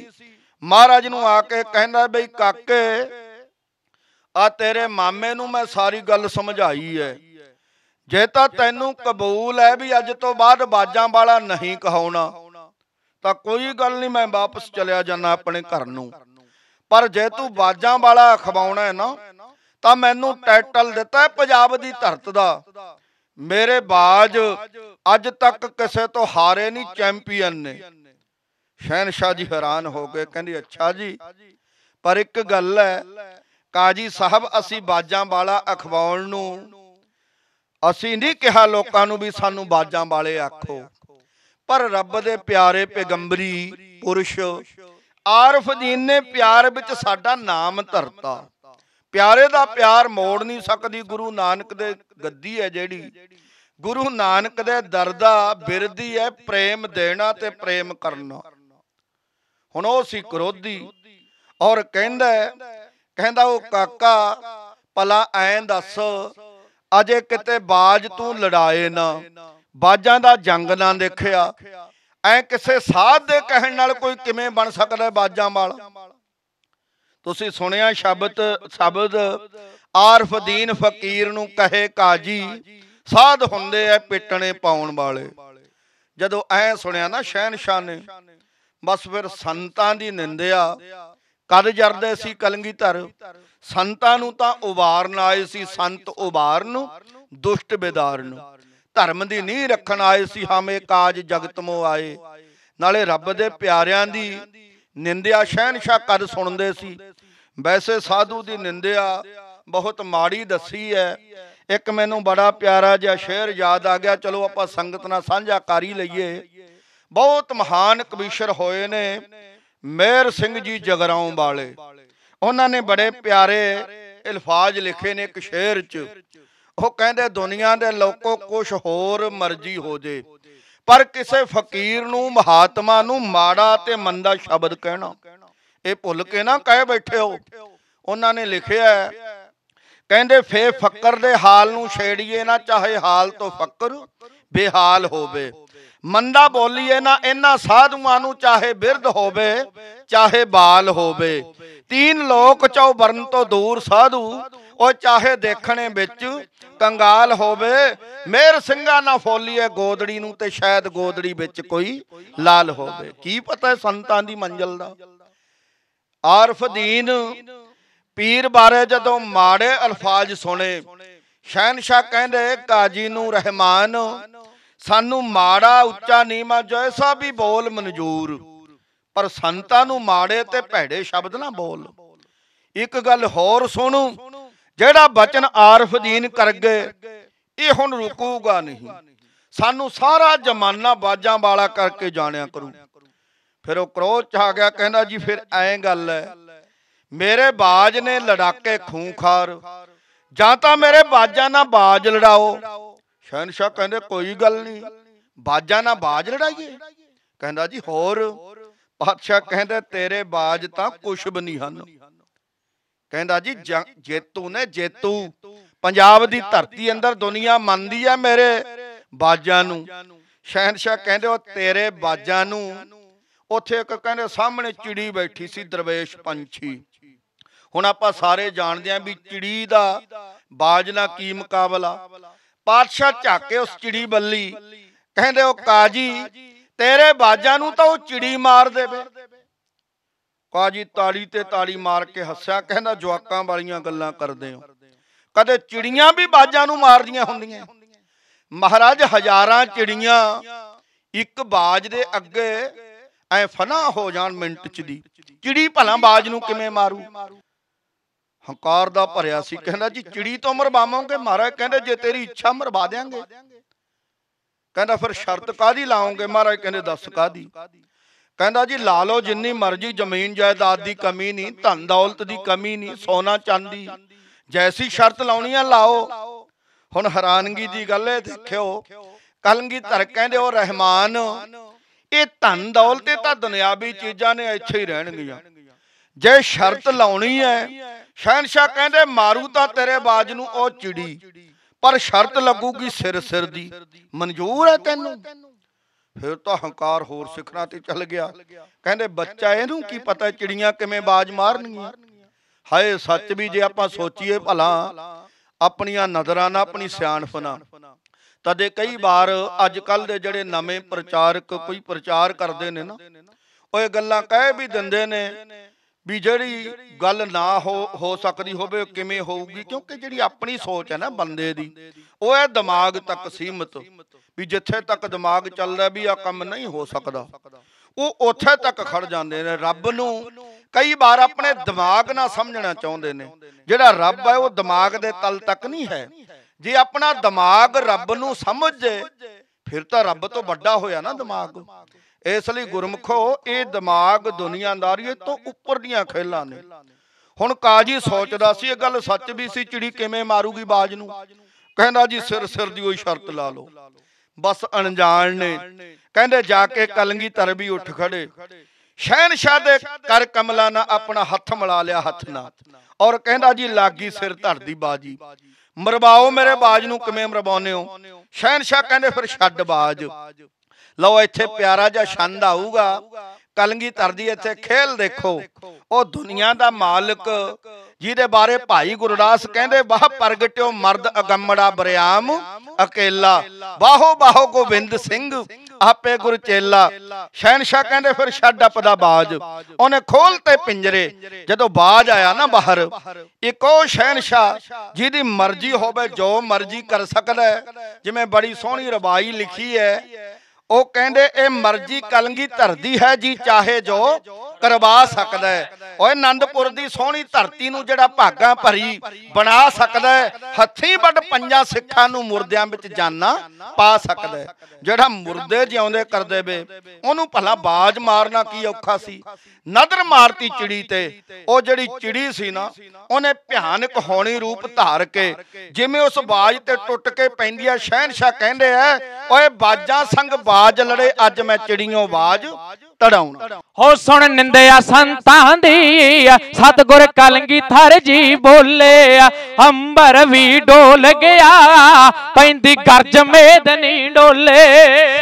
Speaker 1: ਮਹਾਰਾਜ ਨੂੰ ਆ ਕੇ ਕਹਿੰਦਾ ਬਈ ਕਾਕੇ ਆ ਤੇਰੇ ਮਾਮੇ ਨੂੰ ਮੈਂ ਸਾਰੀ ਗੱਲ ਸਮਝਾਈ ਹੈ ਜੇ ਤਾਂ ਤੈਨੂੰ ਕਬੂਲ ਹੈ ਵੀ ਅੱਜ ਤੋਂ ਬਾਅਦ ਬਾਜਾਂ ਵਾਲਾ ਨਹੀਂ ਕਹਾਉਣਾ ਤਾਂ ਕੋਈ ਗੱਲ ਨਹੀਂ ਮੈਂ ਵਾਪਸ ਚਲਿਆ ਜਾਣਾ ਆਪਣੇ ਘਰ ਨੂੰ ਪਰ ਜੇ ਤੂੰ ਬਾਜਾਂ ਵਾਲਾ ਖਵਾਉਣਾ ਹੈ ਨਾ ਤਾਂ ਮੈਨੂੰ ਟਾਈਟਲ ਦਿੱਤਾ ਪੰਜਾਬ ਦੀ ਧਰਤ ਦਾ ਮੇਰੇ ਬਾਜ ਅੱਜ ਤੱਕ ਕਿਸੇ ਤੋਂ ਹਾਰੇ ਨਹੀਂ ਚੈਂਪੀਅਨ ਨੇ ਸ਼ਹਿਨशाह ਜੀ ਹੈਰਾਨ ਹੋ ਗਏ ਕਹਿੰਦੇ ਅੱਛਾ ਜੀ ਪਰ ਇੱਕ ਗੱਲ ਹੈ ਕਾਜੀ ਸਾਹਿਬ ਅਸੀਂ ਬਾਜਾਂ ਵਾਲਾ ਅਖਵਾਉਣ ਨੂੰ ਅਸੀਂ ਨਹੀਂ ਕਿਹਾ ਲੋਕਾਂ ਨੂੰ ਵੀ ਸਾਨੂੰ ਬਾਜਾਂ ਵਾਲੇ ਆਖੋ ਪਰ ਰੱਬ ਦੇ ਪਿਆਰੇ ਪੈਗੰਬਰੀ ਪੁਰਸ਼ ਆਰਫ ਨੇ ਪਿਆਰ ਵਿੱਚ ਸਾਡਾ ਨਾਮ ਧਰਤਾ ਪਿਆਰੇ ਦਾ ਪਿਆਰ ਮੋੜ ਨਹੀਂ ਸਕਦੀ ਗੁਰੂ ਨਾਨਕ ਦੇ ਗੱਦੀ ਹੈ ਜਿਹੜੀ ਗੁਰੂ ਨਾਨਕ ਦੇ ਦਰ ਦਾ ਬਿਰਦੀ ਹੈ ਪ੍ਰੇਮ ਦੇਣਾ ਤੇ ਪ੍ਰੇਮ ਕਰਨਾ ਹੁਣ ਉਹ ਸੀ ਕਰੋਧੀ ਔਰ ਕਹਿੰਦਾ ਕਹਿੰਦਾ ਉਹ ਕਾਕਾ ਪਲਾ ਐਂ ਦੱਸ ਅਜੇ ਕਿਤੇ ਬਾਜ ਤੂੰ ਲੜਾਏ ਨਾ ਬਾਜਾਂ ਦਾ ਜੰਗ ਨਾ ਦੇਖਿਆ ਐ ਕਿਸੇ ਸਾਧ ਦੇ ਕਹਿਣ ਨਾਲ ਕੋਈ ਕਿਵੇਂ ਬਣ ਸਕਦਾ ਬਾਜਾਂ ਵਾਲਾ ਤੁਸੀਂ ਸੁਣਿਆ ਸ਼ਬਦ ਸ਼ਬਦ ਆਰਫਦੀਨ ਫਕੀਰ ਨੂੰ ਕਹੇ ਕਾਜੀ ਸਾਧ ਹੁੰਦੇ ਐ ਪੇਟਣੇ ਪਾਉਣ ਵਾਲੇ ਜਦੋਂ ਐ ਸੁਣਿਆ ਨਾ ਸ਼ਹਿਨਸ਼ਾਹ ਨੇ ਬਸ ਫਿਰ ਸੰਤਾਂ ਦੀ ਨਿੰਦਿਆ ਕਦ ਜਰਦੇ ਸੀ ਕਲੰਗੀ ਧਰ ਸੰਤਾਂ ਨੂੰ ਤਾਂ ਉਬਾਰਨ ਆਏ ਸੀ ਸੰਤ ਉਬਾਰਨ ਦੁਸ਼ਟ ਬਿਦਾਰਨ ਨੂੰ ਧਰਮ ਦੀ ਨੀਂਹ ਰੱਖਣ ਆਏ ਸੀ ਹਮੇ ਕਾਜ ਜਗਤ ਮੋ ਆਏ ਨਾਲੇ ਰੱਬ ਦੇ ਪਿਆਰਿਆਂ ਦੀ ਨਿੰਦਿਆ ਸ਼ਹਿਨशाह ਕਦ ਸੁਣਦੇ ਸੀ ਵੈਸੇ ਸਾਧੂ ਦੀ ਨਿੰਦਿਆ ਬਹੁਤ ਮਾੜੀ ਦੱਸੀ ਹੈ ਇੱਕ ਮੈਨੂੰ ਬੜਾ ਪਿਆਰਾ ਜਿਹਾ ਸ਼ੇਰ ਯਾਦ ਆ ਗਿਆ ਚਲੋ ਆਪਾਂ ਸੰਗਤ ਨਾਲ ਸਾਂਝਾ ਕਰ ਹੀ ਲਈਏ ਬਹੁਤ ਮਹਾਨ ਕਵੀਸ਼ਰ ਹੋਏ ਨੇ ਮਹਿਰ ਸਿੰਘ ਜੀ ਜਗਰਾਉਂ ਵਾਲੇ ਉਹਨਾਂ ਨੇ ਬੜੇ ਪਿਆਰੇ ਅਲਫਾਜ਼ ਲਿਖੇ ਨੇ ਇੱਕ ਸ਼ੇਰ 'ਚ ਉਹ ਕਹਿੰਦੇ ਦੁਨੀਆ ਦੇ ਲੋਕੋ ਕੁਛ ਹੋਰ ਮਰਜ਼ੀ ਹੋ ਜੇ ਪਰ ਕਿਸੇ ਫਕੀਰ ਨੂੰ ਮਹਾਤਮਾ ਨੂੰ ਮਾੜਾ ਤੇ ਮੰਦਾ ਸ਼ਬਦ ਕਹਿਣਾ ਇਹ ਭੁੱਲ ਕੇ ਨਾ ਕਹਿ ਬੈਠੇ ਹੋ ਉਹਨਾਂ ਨੇ ਲਿਖਿਆ ਕਹਿੰਦੇ ਫੇ ਫਕਰ ਦੇ ਹਾਲ ਨੂੰ ਛੇੜੀਏ ਨਾ ਚਾਹੇ ਹਾਲ ਤੋਂ ਫਕਰ ਬੇਹਾਲ ਹੋਵੇ ਮੰਦਾ ਬੋਲੀਏ ਨਾ ਇਹਨਾਂ ਸਾਧੂਆਂ ਨੂੰ ਚਾਹੇ ਬਿਰਧ ਹੋਵੇ ਚਾਹੇ ਬਾਲ ਹੋਵੇ ਤੀਨ ਲੋਕ ਵਰਨ ਤੋਂ ਦੂਰ ਸਾਧੂ ਉਹ ਚਾਹੇ ਦੇਖਣੇ ਵਿੱਚ ਕੰਗਾਲ ਹੋਵੇ ਮੇਰ ਸਿੰਘਾ ਨਾ ਫੋਲੀਏ ਗੋਦੜੀ ਨੂੰ ਤੇ ਸ਼ਾਇਦ ਗੋਦੜੀ ਵਿੱਚ ਕੋਈ ਲਾਲ ਹੋਵੇ ਕੀ ਪਤਾ ਸੰਤਾਂ ਦੀ ਮੰਜ਼ਲ ਦਾ ਆਰਫ ਦੀਨ ਪੀਰ ਬਾਰੇ ਜਦੋਂ ਮਾੜੇ ਅਲਫਾਜ਼ ਸੁਣੇ ਸ਼ਹਿਨशाह ਕਹਿੰਦੇ ਕਾਜੀ ਨੂੰ ਰਹਿਮਾਨ ਸਾਨੂੰ ਮਾੜਾ ਉੱਚਾ ਨੀਵਾ ਜੈਸਾ ਵੀ ਬੋਲ ਮਨਜ਼ੂਰ ਪਰ ਸੰਤਾਂ ਨੂੰ ਮਾੜੇ ਤੇ ਭੈੜੇ ਸ਼ਬਦ ਨਾ ਬੋਲ ਇੱਕ ਗੱਲ ਹੋਰ ਸੁਣੋ ਜਿਹੜਾ ਬਚਨ ਆਰਫਦੀਨ ਕਰ ਗਏ ਇਹ ਹੁਣ ਰੁਕੂਗਾ ਨਹੀਂ ਸਾਨੂੰ ਸਾਰਾ ਜਮਾਨਾ ਬਾਜਾਂ ਵਾਲਾ ਕਰਕੇ ਜਾਣਿਆ ਕਰੂ ਫਿਰ ਉਹ ਕਰੋਧ ਚ ਆ ਗਿਆ ਕਹਿੰਦਾ ਜੀ ਫਿਰ ਐਂ ਗੱਲ ਹੈ ਮੇਰੇ ਬਾਜ ਨੇ ਲੜਾਕੇ ਖੂਖਾਰ ਜਾਂ ਤਾਂ ਮੇਰੇ ਬਾਜਾਂ ਨਾਲ ਬਾਜ ਲੜਾਓ ਸ਼ਹਿਨशाह ਕਹਿੰਦੇ ਕੋਈ ਗੱਲ ਨਹੀਂ ਬਾਜਾਂ ਨਾਲ ਬਾਜ ਲੜਾਈਏ ਕਹਿੰਦਾ ਜੀ ਹੋਰ ਪਾਤਸ਼ਾਹ ਕਹਿੰਦਾ ਤੇਰੇ ਬਾਜ ਤਾਂ ਕੁਛ ਵੀ ਨਹੀਂ ਹਨ ਕਹਿੰਦਾ ਜੀ ਜੇਤੂ ਨੇ ਜੇਤੂ ਪੰਜਾਬ ਦੀ ਧਰਤੀ ਅੰਦਰ ਦੁਨੀਆ ਮੰਨਦੀ ਆ ਮੇਰੇ ਬਾਜਾਂ ਨੂੰ ਸ਼ਹਿਨशाह ਕਹਿੰਦੇ ਉਹ ਤੇਰੇ ਬਾਜਾਂ ਨੂੰ ਉੱਥੇ ਇੱਕ ਕਹਿੰਦੇ ਸਾਹਮਣੇ ਚਿੜੀ ਬੈਠੀ ਸੀ ਦਰਵੇਸ਼ ਪੰਛੀ ਹੁਣ ਆਪਾਂ ਸਾਰੇ ਜਾਣਦੇ ਆਂ ਵੀ ਚਿੜੀ ਦਾ ਬਾਜ ਨਾਲ ਕੀ ਮੁਕਾਬਲਾ ਪਾਤਸ਼ਾਹ ਝਾਕੇ ਉਸ ਚਿੜੀ ਬੱਲੀ ਕਹਿੰਦੇ ਉਹ ਕਾਜੀ ਤੇਰੇ ਬਾਜਾਂ ਨੂੰ ਤਾਂ ਉਹ ਚਿੜੀ ਮਾਰ ਦੇਵੇ ਕਾਜੀ ਤਾੜੀ ਤੇ ਤਾੜੀ ਮਾਰ ਕੇ ਹੱਸਿਆ ਕਹਿੰਦਾ ਜਵਾਕਾਂ ਵਾਲੀਆਂ ਗੱਲਾਂ ਕਰਦੇ ਹੋ ਕਦੇ ਚਿੜੀਆਂ ਵੀ ਬਾਜਾਂ ਨੂੰ ਮਾਰਦੀਆਂ ਹੁੰਦੀਆਂ ਮਹਾਰਾਜ ਹਜ਼ਾਰਾਂ ਚਿੜੀਆਂ ਇੱਕ ਬਾਜ ਦੇ ਅੱਗੇ ਐ ਫਨਾ ਹੋ ਜਾਣ ਮਿੰਟ ਚ ਦੀ ਚਿੜੀ ਭਲਾ ਬਾਜ ਨੂੰ ਕਿਵੇਂ ਮਾਰੂ ਹੰਕਾਰ ਦਾ ਭਰਿਆ ਸੀ ਕਹਿੰਦਾ ਜੀ ਚਿੜੀ ਤੋਂ ਮਰਵਾਵਾਂਗੇ ਮਹਾਰਾਜ ਕਹਿੰਦੇ ਜੇ ਤੇਰੀ ਇੱਛਾ ਮਰਵਾ ਦੇਾਂਗੇ ਕਹਿੰਦਾ ਫਿਰ ਸ਼ਰਤ ਕਾਦੀ ਲਾਉਂਗੇ ਮਹਾਰਾਜ ਕਹਿੰਦੇ ਦੱਸ ਕਾਦੀ ਕਹਿੰਦਾ ਜੀ ਲਾ ਲਓ ਜਿੰਨੀ ਮਰਜ਼ੀ ਜ਼ਮੀਨ ਜਾਇਦਾਦ ਦੀ ਕਮੀ ਨਹੀਂ ਧਨ ਦੌਲਤ ਦੀ ਕਮੀ ਨਹੀਂ ਸੋਨਾ ਚਾਂਦੀ ਜੈਸੀ ਸ਼ਰਤ ਲਾਉਣੀ ਆ ਲਾਓ ਹੁਣ ਹੈਰਾਨਗੀ ਦੀ ਗੱਲ ਹੈ ਦੇਖਿਓ ਕਲੰਗੀ ਧਰ ਕਹਿੰਦੇ ਉਹ ਰਹਿਮਾਨ ਇਹ ਧਨ ਦੌਲਤ ਤੇ ਤਾਂ ਦੁਨਿਆਵੀ ਚੀਜ਼ਾਂ ਨੇ ਇੱਥੇ ਹੀ ਰਹਿਣਗੀਆਂ ਜੇ ਸ਼ਰਤ ਲਾਉਣੀ ਹੈ ਸ਼ਹਿਨशाह ਕਹਿੰਦੇ ਮਾਰੂ ਤਾਂ ਤੇਰੇ ਬਾਜ ਨੂੰ ਉਹ ਚਿੜੀ ਪਰ ਸ਼ਰਤ ਲੱਗੂਗੀ ਸਿਰ ਸਿਰ ਦੀ ਮਨਜ਼ੂਰ ਹੈ ਤੈਨੂੰ ਫਿਰ ਤਾਂ ਹੰਕਾਰ ਹੋਰ ਸਿਖਰਾਂ ਤੇ ਚੱਲ ਗਿਆ ਕਹਿੰਦੇ ਬੱਚਾ ਇਹਨੂੰ ਕੀ ਪਤਾ ਚਿੜੀਆਂ ਕਿਵੇਂ ਬਾਜ ਮਾਰਨਗੀਆਂ ਹਾਏ ਸੱਚ ਵੀ ਜੇ ਆਪਾਂ ਸੋਚੀਏ ਭਲਾ ਆਪਣੀਆਂ ਨਜ਼ਰਾਂ ਨਾਲ ਆਪਣੀ ਸਿਆਣਪ ਨਾਲ ਤਦੇ ਕਈ ਵਾਰ ਅੱਜ ਕੱਲ ਦੇ ਜਿਹੜੇ ਨਵੇਂ ਪ੍ਰਚਾਰਕ ਕੋਈ ਪ੍ਰਚਾਰ ਕਰਦੇ ਨੇ ਨਾ ਉਹ ਇਹ ਗੱਲਾਂ ਕਹਿ ਵੀ ਦਿੰਦੇ ਨੇ ਵੀ ਜਿਹੜੀ ਗੱਲ ਨਾ ਹੋ ਸਕਦੀ ਹੋਵੇ ਕਿਵੇਂ ਹੋਊਗੀ ਕਿਉਂਕਿ ਜਿਹੜੀ ਆਪਣੀ ਸੋਚ ਹੈ ਨਾ ਬੰਦੇ ਦੀ ਉਹ ਹੈ ਦਿਮਾਗ ਤੱਕ ਸੀਮਤ ਵੀ ਜਿੱਥੇ ਤੱਕ ਦਿਮਾਗ ਚੱਲਦਾ ਵੀ ਆ ਕੰਮ ਨਹੀਂ ਹੋ ਸਕਦਾ ਉਹ ਉੱਥੇ ਤੱਕ ਖੜ ਜਾਂਦੇ ਨੇ ਰੱਬ ਨੂੰ ਕਈ ਵਾਰ ਆਪਣੇ ਦਿਮਾਗ ਨਾਲ ਸਮਝਣਾ ਚਾਹੁੰਦੇ ਨੇ ਜਿਹੜਾ ਰੱਬ ਹੈ ਉਹ ਦਿਮਾਗ ਦੇ ਤਲ ਤੱਕ ਨਹੀਂ ਹੈ ਜੇ ਆਪਣਾ ਦਿਮਾਗ ਰੱਬ ਨੂੰ ਸਮਝ ਜੇ ਫਿਰ ਤਾਂ ਰੱਬ ਤੋਂ ਵੱਡਾ ਹੋਇਆ ਨਾ ਦਿਮਾਗ ਇਸ ਲਈ ਗੁਰਮਖੋ ਇਹ ਦਿਮਾਗ ਦੁਨੀਆਦਾਰੀ ਤੋਂ ਉੱਪਰ ਦੀਆਂ ਖੇਲਾਂ ਨੇ ਹੁਣ ਕਾਜੀ ਸੋਚਦਾ ਸੀ ਇਹ ਗੱਲ ਸੱਚ ਵੀ ਸੀ ਚਿੜੀ ਕਿਵੇਂ ਮਾਰੂਗੀ ਬਾਜ ਨੂੰ ਕਹਿੰਦਾ ਜੀ ਸਿਰ ਸਿਰ ਦੀ ਉਹ ਸ਼ਰਤ ਲਾ ਲਓ ਬਸ ਅਣਜਾਣ ਨੇ ਕਹਿੰਦੇ ਜਾ ਕੇ ਕਲੰਗੀ ਤਰ ਵੀ ਉੱਠ ਖੜੇ ਸ਼ਹਿਨशाह ਦੇ ਕਰ ਕਮਲਾ ਨਾ ਆਪਣਾ ਹੱਥ ਮਿਲਾ ਲਿਆ ਹੱਥ ਨਾਲ ਔਰ ਕਹਿੰਦਾ ਜੀ ਲਾਗੀ ਸਿਰ ਧਰਦੀ ਬਾਜੀ ਮਰਵਾਓ ਮੇਰੇ ਬਾਜ ਨੂੰ ਕਿਵੇਂ ਮਰਵਾਉਨੇ ਹੋ ਸ਼ਹਿਨशाह ਕਹਿੰਦੇ ਫਿਰ ਛੱਡ ਬਾਜ ਲਓ ਇੱਥੇ ਪਿਆਰਾ ਜਿਹਾ ਛੰਦ ਆਊਗਾ ਕਲੰਗੀ ਤਰਦੀ ਇੱਥੇ ਖੇਲ ਦੇਖੋ ਉਹ ਦੁਨੀਆ ਦਾ ਮਾਲਕ ਜਿਹਦੇ ਬਾਰੇ ਭਾਈ ਗੁਰਦਾਸ ਕਹਿੰਦੇ ਵਾਹ ਪ੍ਰਗਟਿਓ ਮਰਦ ਅਗੰਮੜਾ ਬਰਿਆਮ ਅਕੇਲਾ ਬਾਹੋ ਬਾਹੋ ਗੋਬਿੰਦ ਸਿੰਘ ਆਪੇ ਗੁਰ ਚੇਲਾ ਸ਼ਹਿਨशाह ਕਹਿੰਦੇ ਫਿਰ ਛੱਡ ਅਪ ਦਾ ਬਾਜ ਉਹਨੇ ਖੋਲ ਤੇ ਪਿੰਜਰੇ ਜਦੋਂ ਬਾਜ ਆਇਆ ਨਾ ਬਾਹਰ ਇੱਕੋ ਸ਼ਹਿਨशाह ਜਿਹਦੀ ਮਰਜ਼ੀ ਹੋਵੇ ਜੋ ਮਰਜ਼ੀ ਕਰ ਸਕਦਾ ਜਿਵੇਂ ਬੜੀ ਸੋਹਣੀ ਰਬਾਈ ਲਿਖੀ ਹੈ ਉਹ ਕਹਿੰਦੇ ਇਹ ਮਰਜ਼ੀ ਕਲੰਗੀ ਧਰਦੀ ਹੈ ਜੀ ਚਾਹੇ ਜੋ ਕਰਵਾ ਸਕਦਾ ਹੈ ਓਏ ਆਨੰਦਪੁਰ ਦੀ ਸੋਹਣੀ ਧਰਤੀ ਨੂੰ ਜਿਹੜਾ ਭਾਗਾ ਭਰੀ ਬਣਾ ਸਕਦਾ ਹੈ ਹੱਥੀ ਵੱਡ ਪੰਜਾਂ ਸਿੱਖਾਂ ਨੂੰ ਮੁਰਦਿਆਂ ਵਿੱਚ ਜਾਨਾਂ ਪਾ ਸਕਦਾ ਜਿਹੜਾ ਮੁਰਦੇ ਜਿਉਂਦੇ ਕਰ ਦੇਵੇ ਉਹਨੂੰ ਭਲਾ ਬਾਜ ਮਾਰਨਾ ਕੀ ਔਖਾ ਸੀ ਨਦਰ ਮਾਰਤੀ ਚਿੜੀ ਤੇ ਉਹ ਜਿਹੜੀ ਚਿੜੀ ਸੀ ਨਾ ਉਹਨੇ ਭਿਆਨਕ ਹੋਣੀ ਰੂਪ ਧਾਰ ਕੇ ਜਿਵੇਂ ਉਸ ਬਾਜ ਤੇ ਟੁੱਟ ਕੇ ਪੈਂਦੀ ਆ ਸ਼ਹਿਨशाह ਕਹਿੰਦੇ ਆ ਓਏ ਬਾਜਾਂ ਸੰਗ ਬਾਜ ਬਾਜ ਲੜੇ ਅੱਜ ਮੈਂ ਚਿੜੀਆਂ ਬਾਜ ਤੜਾਉਣਾ ਹੋ ਸੁਣ ਨਿੰਦਿਆ ਸੰਤਾਂ
Speaker 2: ਦੀ ਸਤਗੁਰ ਕਲੰਗੀ ਥਰ ਜੀ ਬੋਲੇ ਅੰਬਰ ਵੀ ਡੋਲ ਗਿਆ ਪੈਂਦੀ ਗਰਜ ਮੇਦਨੀ ਡੋਲੇ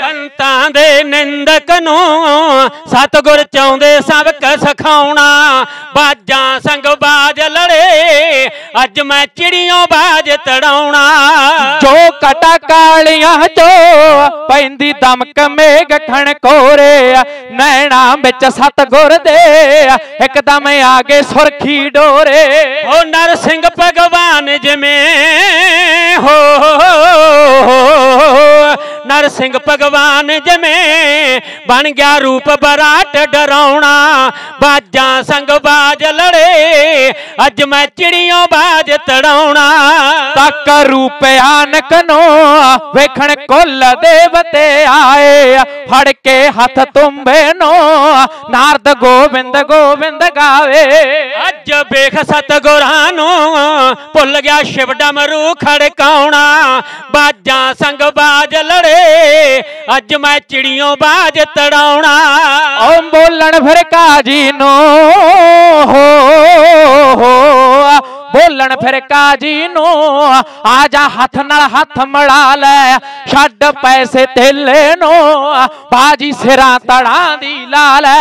Speaker 2: ਸੰਤਾਂ ਦੇ ਨਿੰਦਕ ਨੂੰ ਸਤਗੁਰ ਚਾਉਂਦੇ ਕ ਸਖਾਉਣਾ ਬਾਜਾਂ ਸੰਗ ਬਾਜ ਲੜੇ ਅੱਜ ਮੈਂ ਚਿੜੀਆਂ ਬਾਜ ਤੜਾਉਣਾ ਜੋ ਕਟਾ ਕਾਲੀਆਂ ਜੋ ਪੈਂਦੀ ਦਮਕ ਮੇਗ ਖਣ ਕੋਰੇ भैना बिच सतगुर दे एकदम आगे सुरखी डोरे ओ नरसिंह भगवान जिमें हो, हो, हो, हो, हो, हो, हो, हो ਨਰ ਸਿੰਘ ਭਗਵਾਨ ਜਿਵੇਂ ਬਣ ਗਿਆ ਰੂਪ ਬਰਾਟ ਡਰਾਉਣਾ ਬਾਜਾਂ ਸੰਗ ਬਾਜ ਲੜੇ ਅੱਜ ਮੈਂ ਚਿੜੀਆਂ ਬਾਜ ਤੜਾਉਣਾ ਤੱਕ ਆਨਕ ਕਨੋ ਵੇਖਣ ਕੁੱਲ ਦੇਵਤੇ ਆਏ ਫੜ ਕੇ ਹੱਥ ਤੁੰਬੇ ਨੋ ਨਾਰਦ ਗੋਬਿੰਦ ਗੋਬਿੰਦ ਗਾਵੇ ਅੱਜ ਵੇਖ ਸਤ ਗੁਰਾਂ ਨੂੰ ਭੁੱਲ ਗਿਆ ਸ਼ਿਵ ਡਮਰੂ ਖੜਕਾਉਣਾ ਬਾਜਾਂ ਸੰਗ ਬਾਜ ਲੜੇ ਅੱਜ ਮੈਂ ਚਿੜੀਆਂ ਬਾਜ ਤੜਾਉਣਾ ਓ ਬੋਲਣ ਫਿਰ ਕਾਜੀ ਨੂੰ ਹੋ ਬੋਲਣ ਫਿਰ ਕਾਜੀ ਨੂੰ ਆ ਜਾ ਹੱਥ ਨਾਲ ਹੱਥ ਮੜਾ ਲੈ ਛੱਡ ਪੈਸੇ ਥੇਲੇ ਨੂੰ ਬਾਜੀ ਸਿਰਾਂ ਤੜਾਂ ਦੀ ਲਾ ਲੈ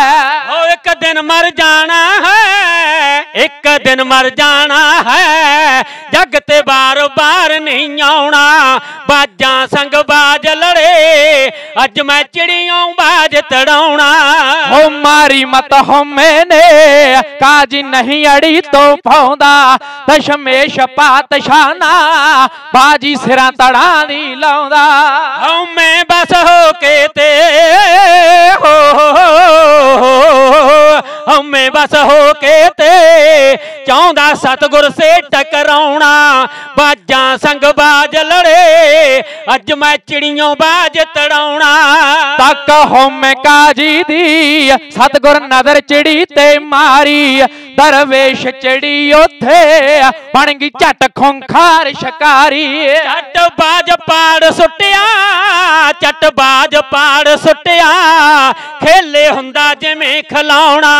Speaker 2: ਓ ਇੱਕ ਦਿਨ ਮਰ ਜਾਣਾ ਹੈ ਇੱਕ ਦਿਨ ਮਰ ਜਾਣਾ ਹੈ ਜੱਗ ਤੇ ਬਾਰ-ਬਾਰ ਨਹੀਂ ਆਉਣਾ ਬਾਜਾਂ ਸੰਗ ਬਾਜ ਲੜੇ ਅੱਜ ਮੈਂ ਚਿੜੀਆਂ ਬਾਜ ਤੜਾਉਣਾ ਹੋ ਮਾਰੀ ਮਤ ਹਮੇ ਨੇ ਕਾਜੀ ਨਹੀਂ ਅੜੀ ਤੋਂ ਪਾਉਂਦਾ ਦਸ਼ਮੇਸ਼ ਪਾਤ ਸ਼ਾਨਾ ਬਾਜੀ ਸਿਰਾਂ ਤੜਾ ਨਹੀਂ ਲਾਉਂਦਾ ਹਉ ਮੈਂ ਬਸ ਹੋ ਕੇ ਤੇ ਹੋ ਹਉ ਮੈਂ ਬਸ ਹੋ ਕੇ ਤੇ ਚਾਹੁੰਦਾ ਸਤਗੁਰ ਸੇ ਟਕਰਾਉਣਾ ਬਾਜਾਂ ਸੰਗ ਬਾਜ ਲੜ ਅੱਜ ਮੈਂ ਚਿੜੀਆਂ ਬਾਜ ਤੜਾਉਣਾ ਤੱਕ ਹਉਮੈ ਕਾਜੀ ਦੀ ਸਤਗੁਰ ਨਦਰ ਚਿੜੀ ਤੇ ਮਾਰੀ ਦਰਵੇਸ਼ ਚਿੜੀ ਉਥੇ ਬਣ ਗਈ ਝਟ ਖੁੰਖਾਰ ਸ਼ਿਕਾਰੀ ਝਟ ਬਾਜ ਪਾੜ ਸੁੱਟਿਆ ਝਟ ਬਾਜ ਪਾੜ ਸੁੱਟਿਆ ਖੇਲੇ ਹੁੰਦਾ ਜਿਵੇਂ ਖਲਾਉਣਾ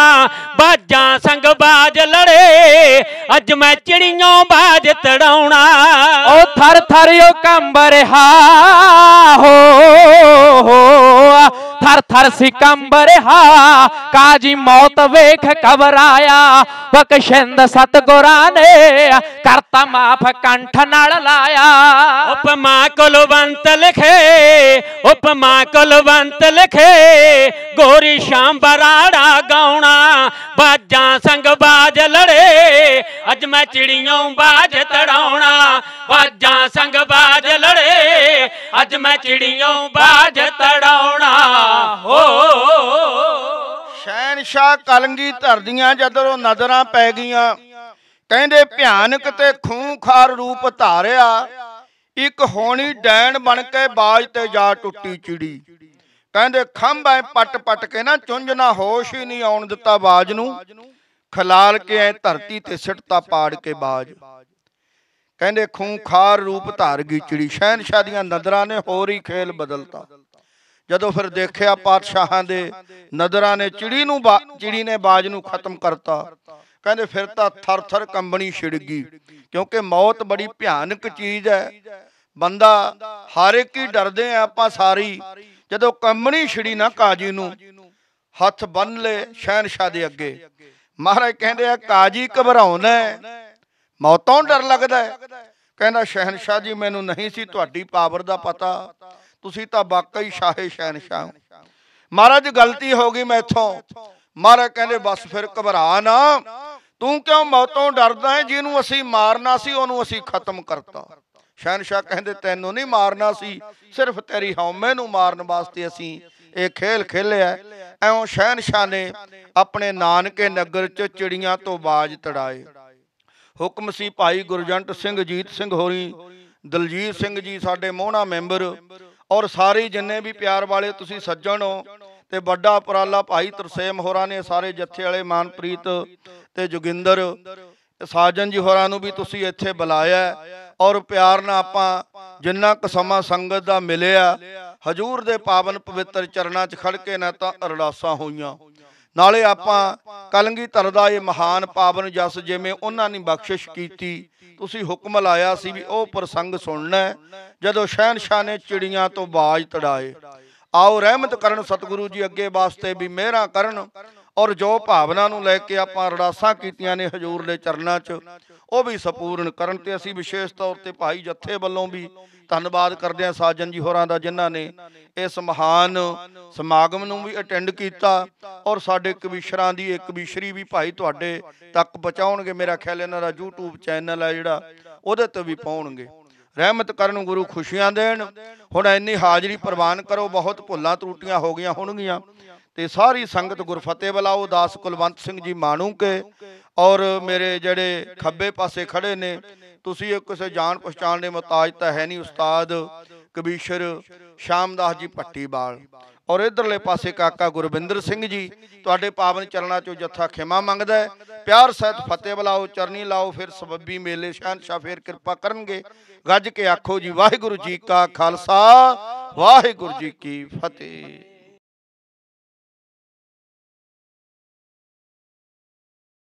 Speaker 2: ਬਾਜਾਂ ਸੰਗ ਬਾਜ ਲੜੇ ਅੱਜ ਮੈਂ ਚਿੜੀਆਂ ਬਾਜ ਤੜਾਉਣਾ ਉਹ ਥਰ ਥਰ ਉਹ ਕੰਬਰ हो, हो थर थर सिकंबर हा काजी मौत वेख घबराया बख्शिंद सतगुरा ने करता माफ कंठ नल लाया उपमा कुलवंत लिखे उपमा कुलवंत लिखे गोरी शाम बराड़ा गाउना बाजा संग बाज लड़े अज मैं चिड़ियों बाज तड़ाउना बाजा संग बाज लड़े ਅੱਜ ਮੈਂ ਚਿੜੀਆਂ ਬਾਜ ਤੜਾਉਣਾ ਹੋ
Speaker 1: ਸ਼ਹਿਨशाह ਕਲੰਗੀ ਧਰਦੀਆਂ ਜਦੋਂ ਨਜ਼ਰਾਂ ਪੈ ਗਈਆਂ ਕਹਿੰਦੇ ਭਿਆਨਕ ਤੇ ਖੂਖਾਰ ਰੂਪ ਧਾਰਿਆ ਇੱਕ ਹੋਣੀ ਡੈਣ ਬਣ ਕੇ ਬਾਜ ਤੇ ਜਾ ਟੁੱਟੀ ਚਿੜੀ ਕਹਿੰਦੇ ਖੰਭਾਂ ਪੱਟ ਪੱਟ ਕੇ ਨਾ ਚੁੰਝ ਨਾ ਹੋਸ਼ ਹੀ ਨਹੀਂ ਆਉਣ ਦਿੱਤਾ ਬਾਜ ਨੂੰ ਖਲਾਲ ਕੇ ਐ ਧਰਤੀ ਤੇ ਸਿੱਟਤਾ ਪਾੜ ਕੇ ਬਾਜ ਕਹਿੰਦੇ ਖੂੰਖਾਰ ਰੂਪ ਧਾਰ ਗੀਚੜੀ ਸ਼ਹਿਨशाह ਦੀਆਂ ਨਦਰਾਂ ਨੇ ਹੋਰ ਹੀ ਖੇਲ ਬਦਲਤਾ ਜਦੋਂ ਫਿਰ ਦੇਖਿਆ ਪਾਤਸ਼ਾਹਾਂ ਦੇ ਨਦਰਾਂ ਨੇ ਚਿੜੀ ਨੂੰ ਚਿੜੀ ਨੇ ਬਾਜ ਨੂੰ ਖਤਮ ਕਰਤਾ ਕਹਿੰਦੇ ਫਿਰ ਤਾਂ ਥਰ-ਥਰ ਕੰਬਣੀ ਛਿੜ ਗਈ ਕਿਉਂਕਿ ਮੌਤ ਬੜੀ ਭਿਆਨਕ ਚੀਜ਼ ਹੈ ਬੰਦਾ ਹਰ ਇੱਕ ਹੀ ਡਰਦੇ ਆ ਆਪਾਂ ਸਾਰੀ ਜਦੋਂ ਕੰਬਣੀ ਛਿੜੀ ਨਾ ਕਾਜੀ ਨੂੰ ਹੱਥ ਬੰਨ ਲੈ ਸ਼ਹਿਨशाह ਦੇ ਅੱਗੇ ਮਹਾਰਾਜ ਕਹਿੰਦੇ ਆ ਕਾਜੀ ਘਬਰਾਉਣਾ ਮੌਤੋਂ ਡਰ ਲੱਗਦਾ ਹੈ ਕਹਿੰਦਾ ਸ਼ਹਿਨशाह ਜੀ ਮੈਨੂੰ ਨਹੀਂ ਸੀ ਤੁਹਾਡੀ ਪਾਵਰ ਦਾ ਪਤਾ ਤੁਸੀਂ ਤਾਂ ਵਾਕਈ ਸ਼ਾਹੇ ਸ਼ਹਿਨशाह ਮਹਾਰਾਜ ਗਲਤੀ ਹੋ ਗਈ ਮੈਥੋਂ ਮਹਾਰਾਜ ਕਹਿੰਦੇ ਬਸ ਫਿਰ ਘਬਰਾ ਨਾ ਤੂੰ ਕਿਉਂ ਮੌਤੋਂ ਡਰਦਾ ਹੈ ਜਿਹਨੂੰ ਅਸੀਂ ਮਾਰਨਾ ਸੀ ਉਹਨੂੰ ਅਸੀਂ ਖਤਮ ਕਰਤਾ ਸ਼ਹਿਨशाह ਕਹਿੰਦੇ ਤੈਨੂੰ ਨਹੀਂ ਮਾਰਨਾ ਸੀ ਸਿਰਫ ਤੇਰੀ ਹਉਮੈ ਨੂੰ ਮਾਰਨ ਵਾਸਤੇ ਅਸੀਂ ਇਹ ਖੇਲ ਖੇਲਿਆ ਐਉਂ ਸ਼ਹਿਨशाह ਨੇ ਆਪਣੇ ਨਾਨਕੇ ਨਗਰ ਚ ਚਿੜੀਆਂ ਤੋਂ ਬਾਜ ਤੜਾਏ ਹੁਕਮ ਸੀ ਭਾਈ ਗੁਰਜੰਟ ਸਿੰਘ ਜੀਤ ਸਿੰਘ ਹੋਰੀ ਦਲਜੀਤ ਸਿੰਘ ਜੀ ਸਾਡੇ ਮੋਹਣਾ ਮੈਂਬਰ ਔਰ ਸਾਰੇ ਜਿੰਨੇ ਵੀ ਪਿਆਰ ਵਾਲੇ ਤੁਸੀਂ ਸੱਜਣ ਹੋ ਤੇ ਵੱਡਾ ਉਪਰਾਲਾ ਭਾਈ ਤਰਸੇਮ ਹੋਰਾਂ ਨੇ ਸਾਰੇ ਜੱਥੇ ਵਾਲੇ ਮਾਨਪ੍ਰੀਤ ਤੇ ਜੋਗਿੰਦਰ ਸਾਜਨ ਜੀ ਹੋਰਾਂ ਨੂੰ ਵੀ ਤੁਸੀਂ ਇੱਥੇ ਬੁਲਾਇਆ ਔਰ ਪਿਆਰ ਨਾਲ ਆਪਾਂ ਜਿੰਨਾ ਕੁ ਸਮਾਂ ਸੰਗਤ ਦਾ ਮਿਲਿਆ ਹਜੂਰ ਦੇ ਪਾਵਨ ਪਵਿੱਤਰ ਚਰਨਾਂ 'ਚ ਖੜ ਕੇ ਨਾ ਤਾਂ ਅਰਦਾਸਾਂ ਹੋਈਆਂ ਨਾਲੇ ਆਪਾਂ ਕਲੰਗੀ ਧਰ ਦਾ ਇਹ ਮਹਾਨ ਪਾਵਨ ਜਸ ਜਿਵੇਂ ਉਹਨਾਂ ਨੇ ਬਖਸ਼ਿਸ਼ ਕੀਤੀ ਤੁਸੀਂ ਹੁਕਮ ਲਾਇਆ ਸੀ ਵੀ ਉਹ ਪ੍ਰਸੰਗ ਸੁਣਨਾ ਜਦੋਂ ਸ਼ਹਿਨशाह ਨੇ ਚਿੜੀਆਂ ਤੋਂ ਬਾਜ ਤੜਾਏ ਆਓ ਰਹਿਮਤ ਕਰਨ ਸਤਿਗੁਰੂ ਜੀ ਅੱਗੇ ਵਾਸਤੇ ਵੀ ਮਿਹਰਾਂ ਕਰਨ ਔਰ ਜੋ ਭਾਵਨਾ ਨੂੰ ਲੈ ਕੇ ਆਪਾਂ ਰੜਾਸਾਂ ਕੀਤੀਆਂ ਨੇ ਹਜ਼ੂਰ ਦੇ ਚਰਨਾਂ 'ਚ ਉਹ ਵੀ ਸਪੂਰਨ ਕਰਨ ਤੇ ਅਸੀਂ ਵਿਸ਼ੇਸ਼ ਤੌਰ ਤੇ ਭਾਈ ਜੱਥੇ ਵੱਲੋਂ ਵੀ ਧੰਨਵਾਦ ਕਰਦੇ ਆ ਸਾਜਨ ਜੀ ਹੋਰਾਂ ਦਾ ਜਿਨ੍ਹਾਂ ਨੇ ਇਸ ਮਹਾਨ ਸਮਾਗਮ ਨੂੰ ਵੀ ਅਟੈਂਡ ਕੀਤਾ ਔਰ ਸਾਡੇ ਕਵੀਸ਼ਰਾਂ ਦੀ ਇੱਕ ਕਵੀਸ਼ਰੀ ਵੀ ਭਾਈ ਤੁਹਾਡੇ ਤੱਕ ਪਹੁੰਚਾਉਣਗੇ ਮੇਰਾ ਖਿਆਲ ਇਹਨਾਂ ਦਾ YouTube ਚੈਨਲ ਹੈ ਜਿਹੜਾ ਉਹਦੇ ਤੇ ਵੀ ਪਾਉਣਗੇ ਰਹਿਮਤ ਕਰਨ ਗੁਰੂ ਖੁਸ਼ੀਆਂ ਦੇਣ ਹੁਣ ਇੰਨੀ ਹਾਜ਼ਰੀ ਪ੍ਰਵਾਨ ਕਰੋ ਬਹੁਤ ਭੁੱਲਾਂ ਤਰੁੱਟੀਆਂ ਹੋ ਗਈਆਂ ਹੋਣਗੀਆਂ ਤੇ ਸਾਰੀ ਸੰਗਤ ਗੁਰਫਤਿਹ ਬਲਾਓ ਦਾਸ ਕੁਲਵੰਤ ਸਿੰਘ ਜੀ ਮਾਣੂ ਕੇ ਔਰ ਮੇਰੇ ਜਿਹੜੇ ਖੱਬੇ ਪਾਸੇ ਖੜੇ ਨੇ ਤੁਸੀਂ ਇਹ ਕਿਸੇ ਜਾਣ ਪਛਾਣ ਦੇ ਮਤਾਜ ਤਾਂ ਹੈ ਨਹੀਂ ਉਸਤਾਦ ਕਬੀਸ਼ਰ ਸ਼ਾਮਦਾਸ ਜੀ ਪੱਟੀਵਾਲ ਔਰ ਇਧਰਲੇ ਪਾਸੇ ਕਾਕਾ ਗੁਰਵਿੰਦਰ ਸਿੰਘ ਜੀ ਤੁਹਾਡੇ ਪਾਵਨ ਚਰਨਾਂ ਚੋਂ ਜੱਥਾ ਖਿਮਾ ਮੰਗਦਾ ਪਿਆਰ ਸਹਿਤ ਫਤਿਹ ਬਲਾਓ ਚਰਨੀ ਲਾਓ ਫਿਰ ਸਬੱਬੀ ਮੇਲੇ ਸ਼ਾਨ ਸ਼ਾ ਫਿਰ ਕਿਰਪਾ ਕਰਨਗੇ ਗੱਜ ਕੇ ਆਖੋ ਜੀ ਵਾਹਿਗੁਰੂ ਜੀ ਕਾ ਖਾਲਸਾ ਵਾਹਿਗੁਰੂ ਜੀ ਕੀ ਫਤਿਹ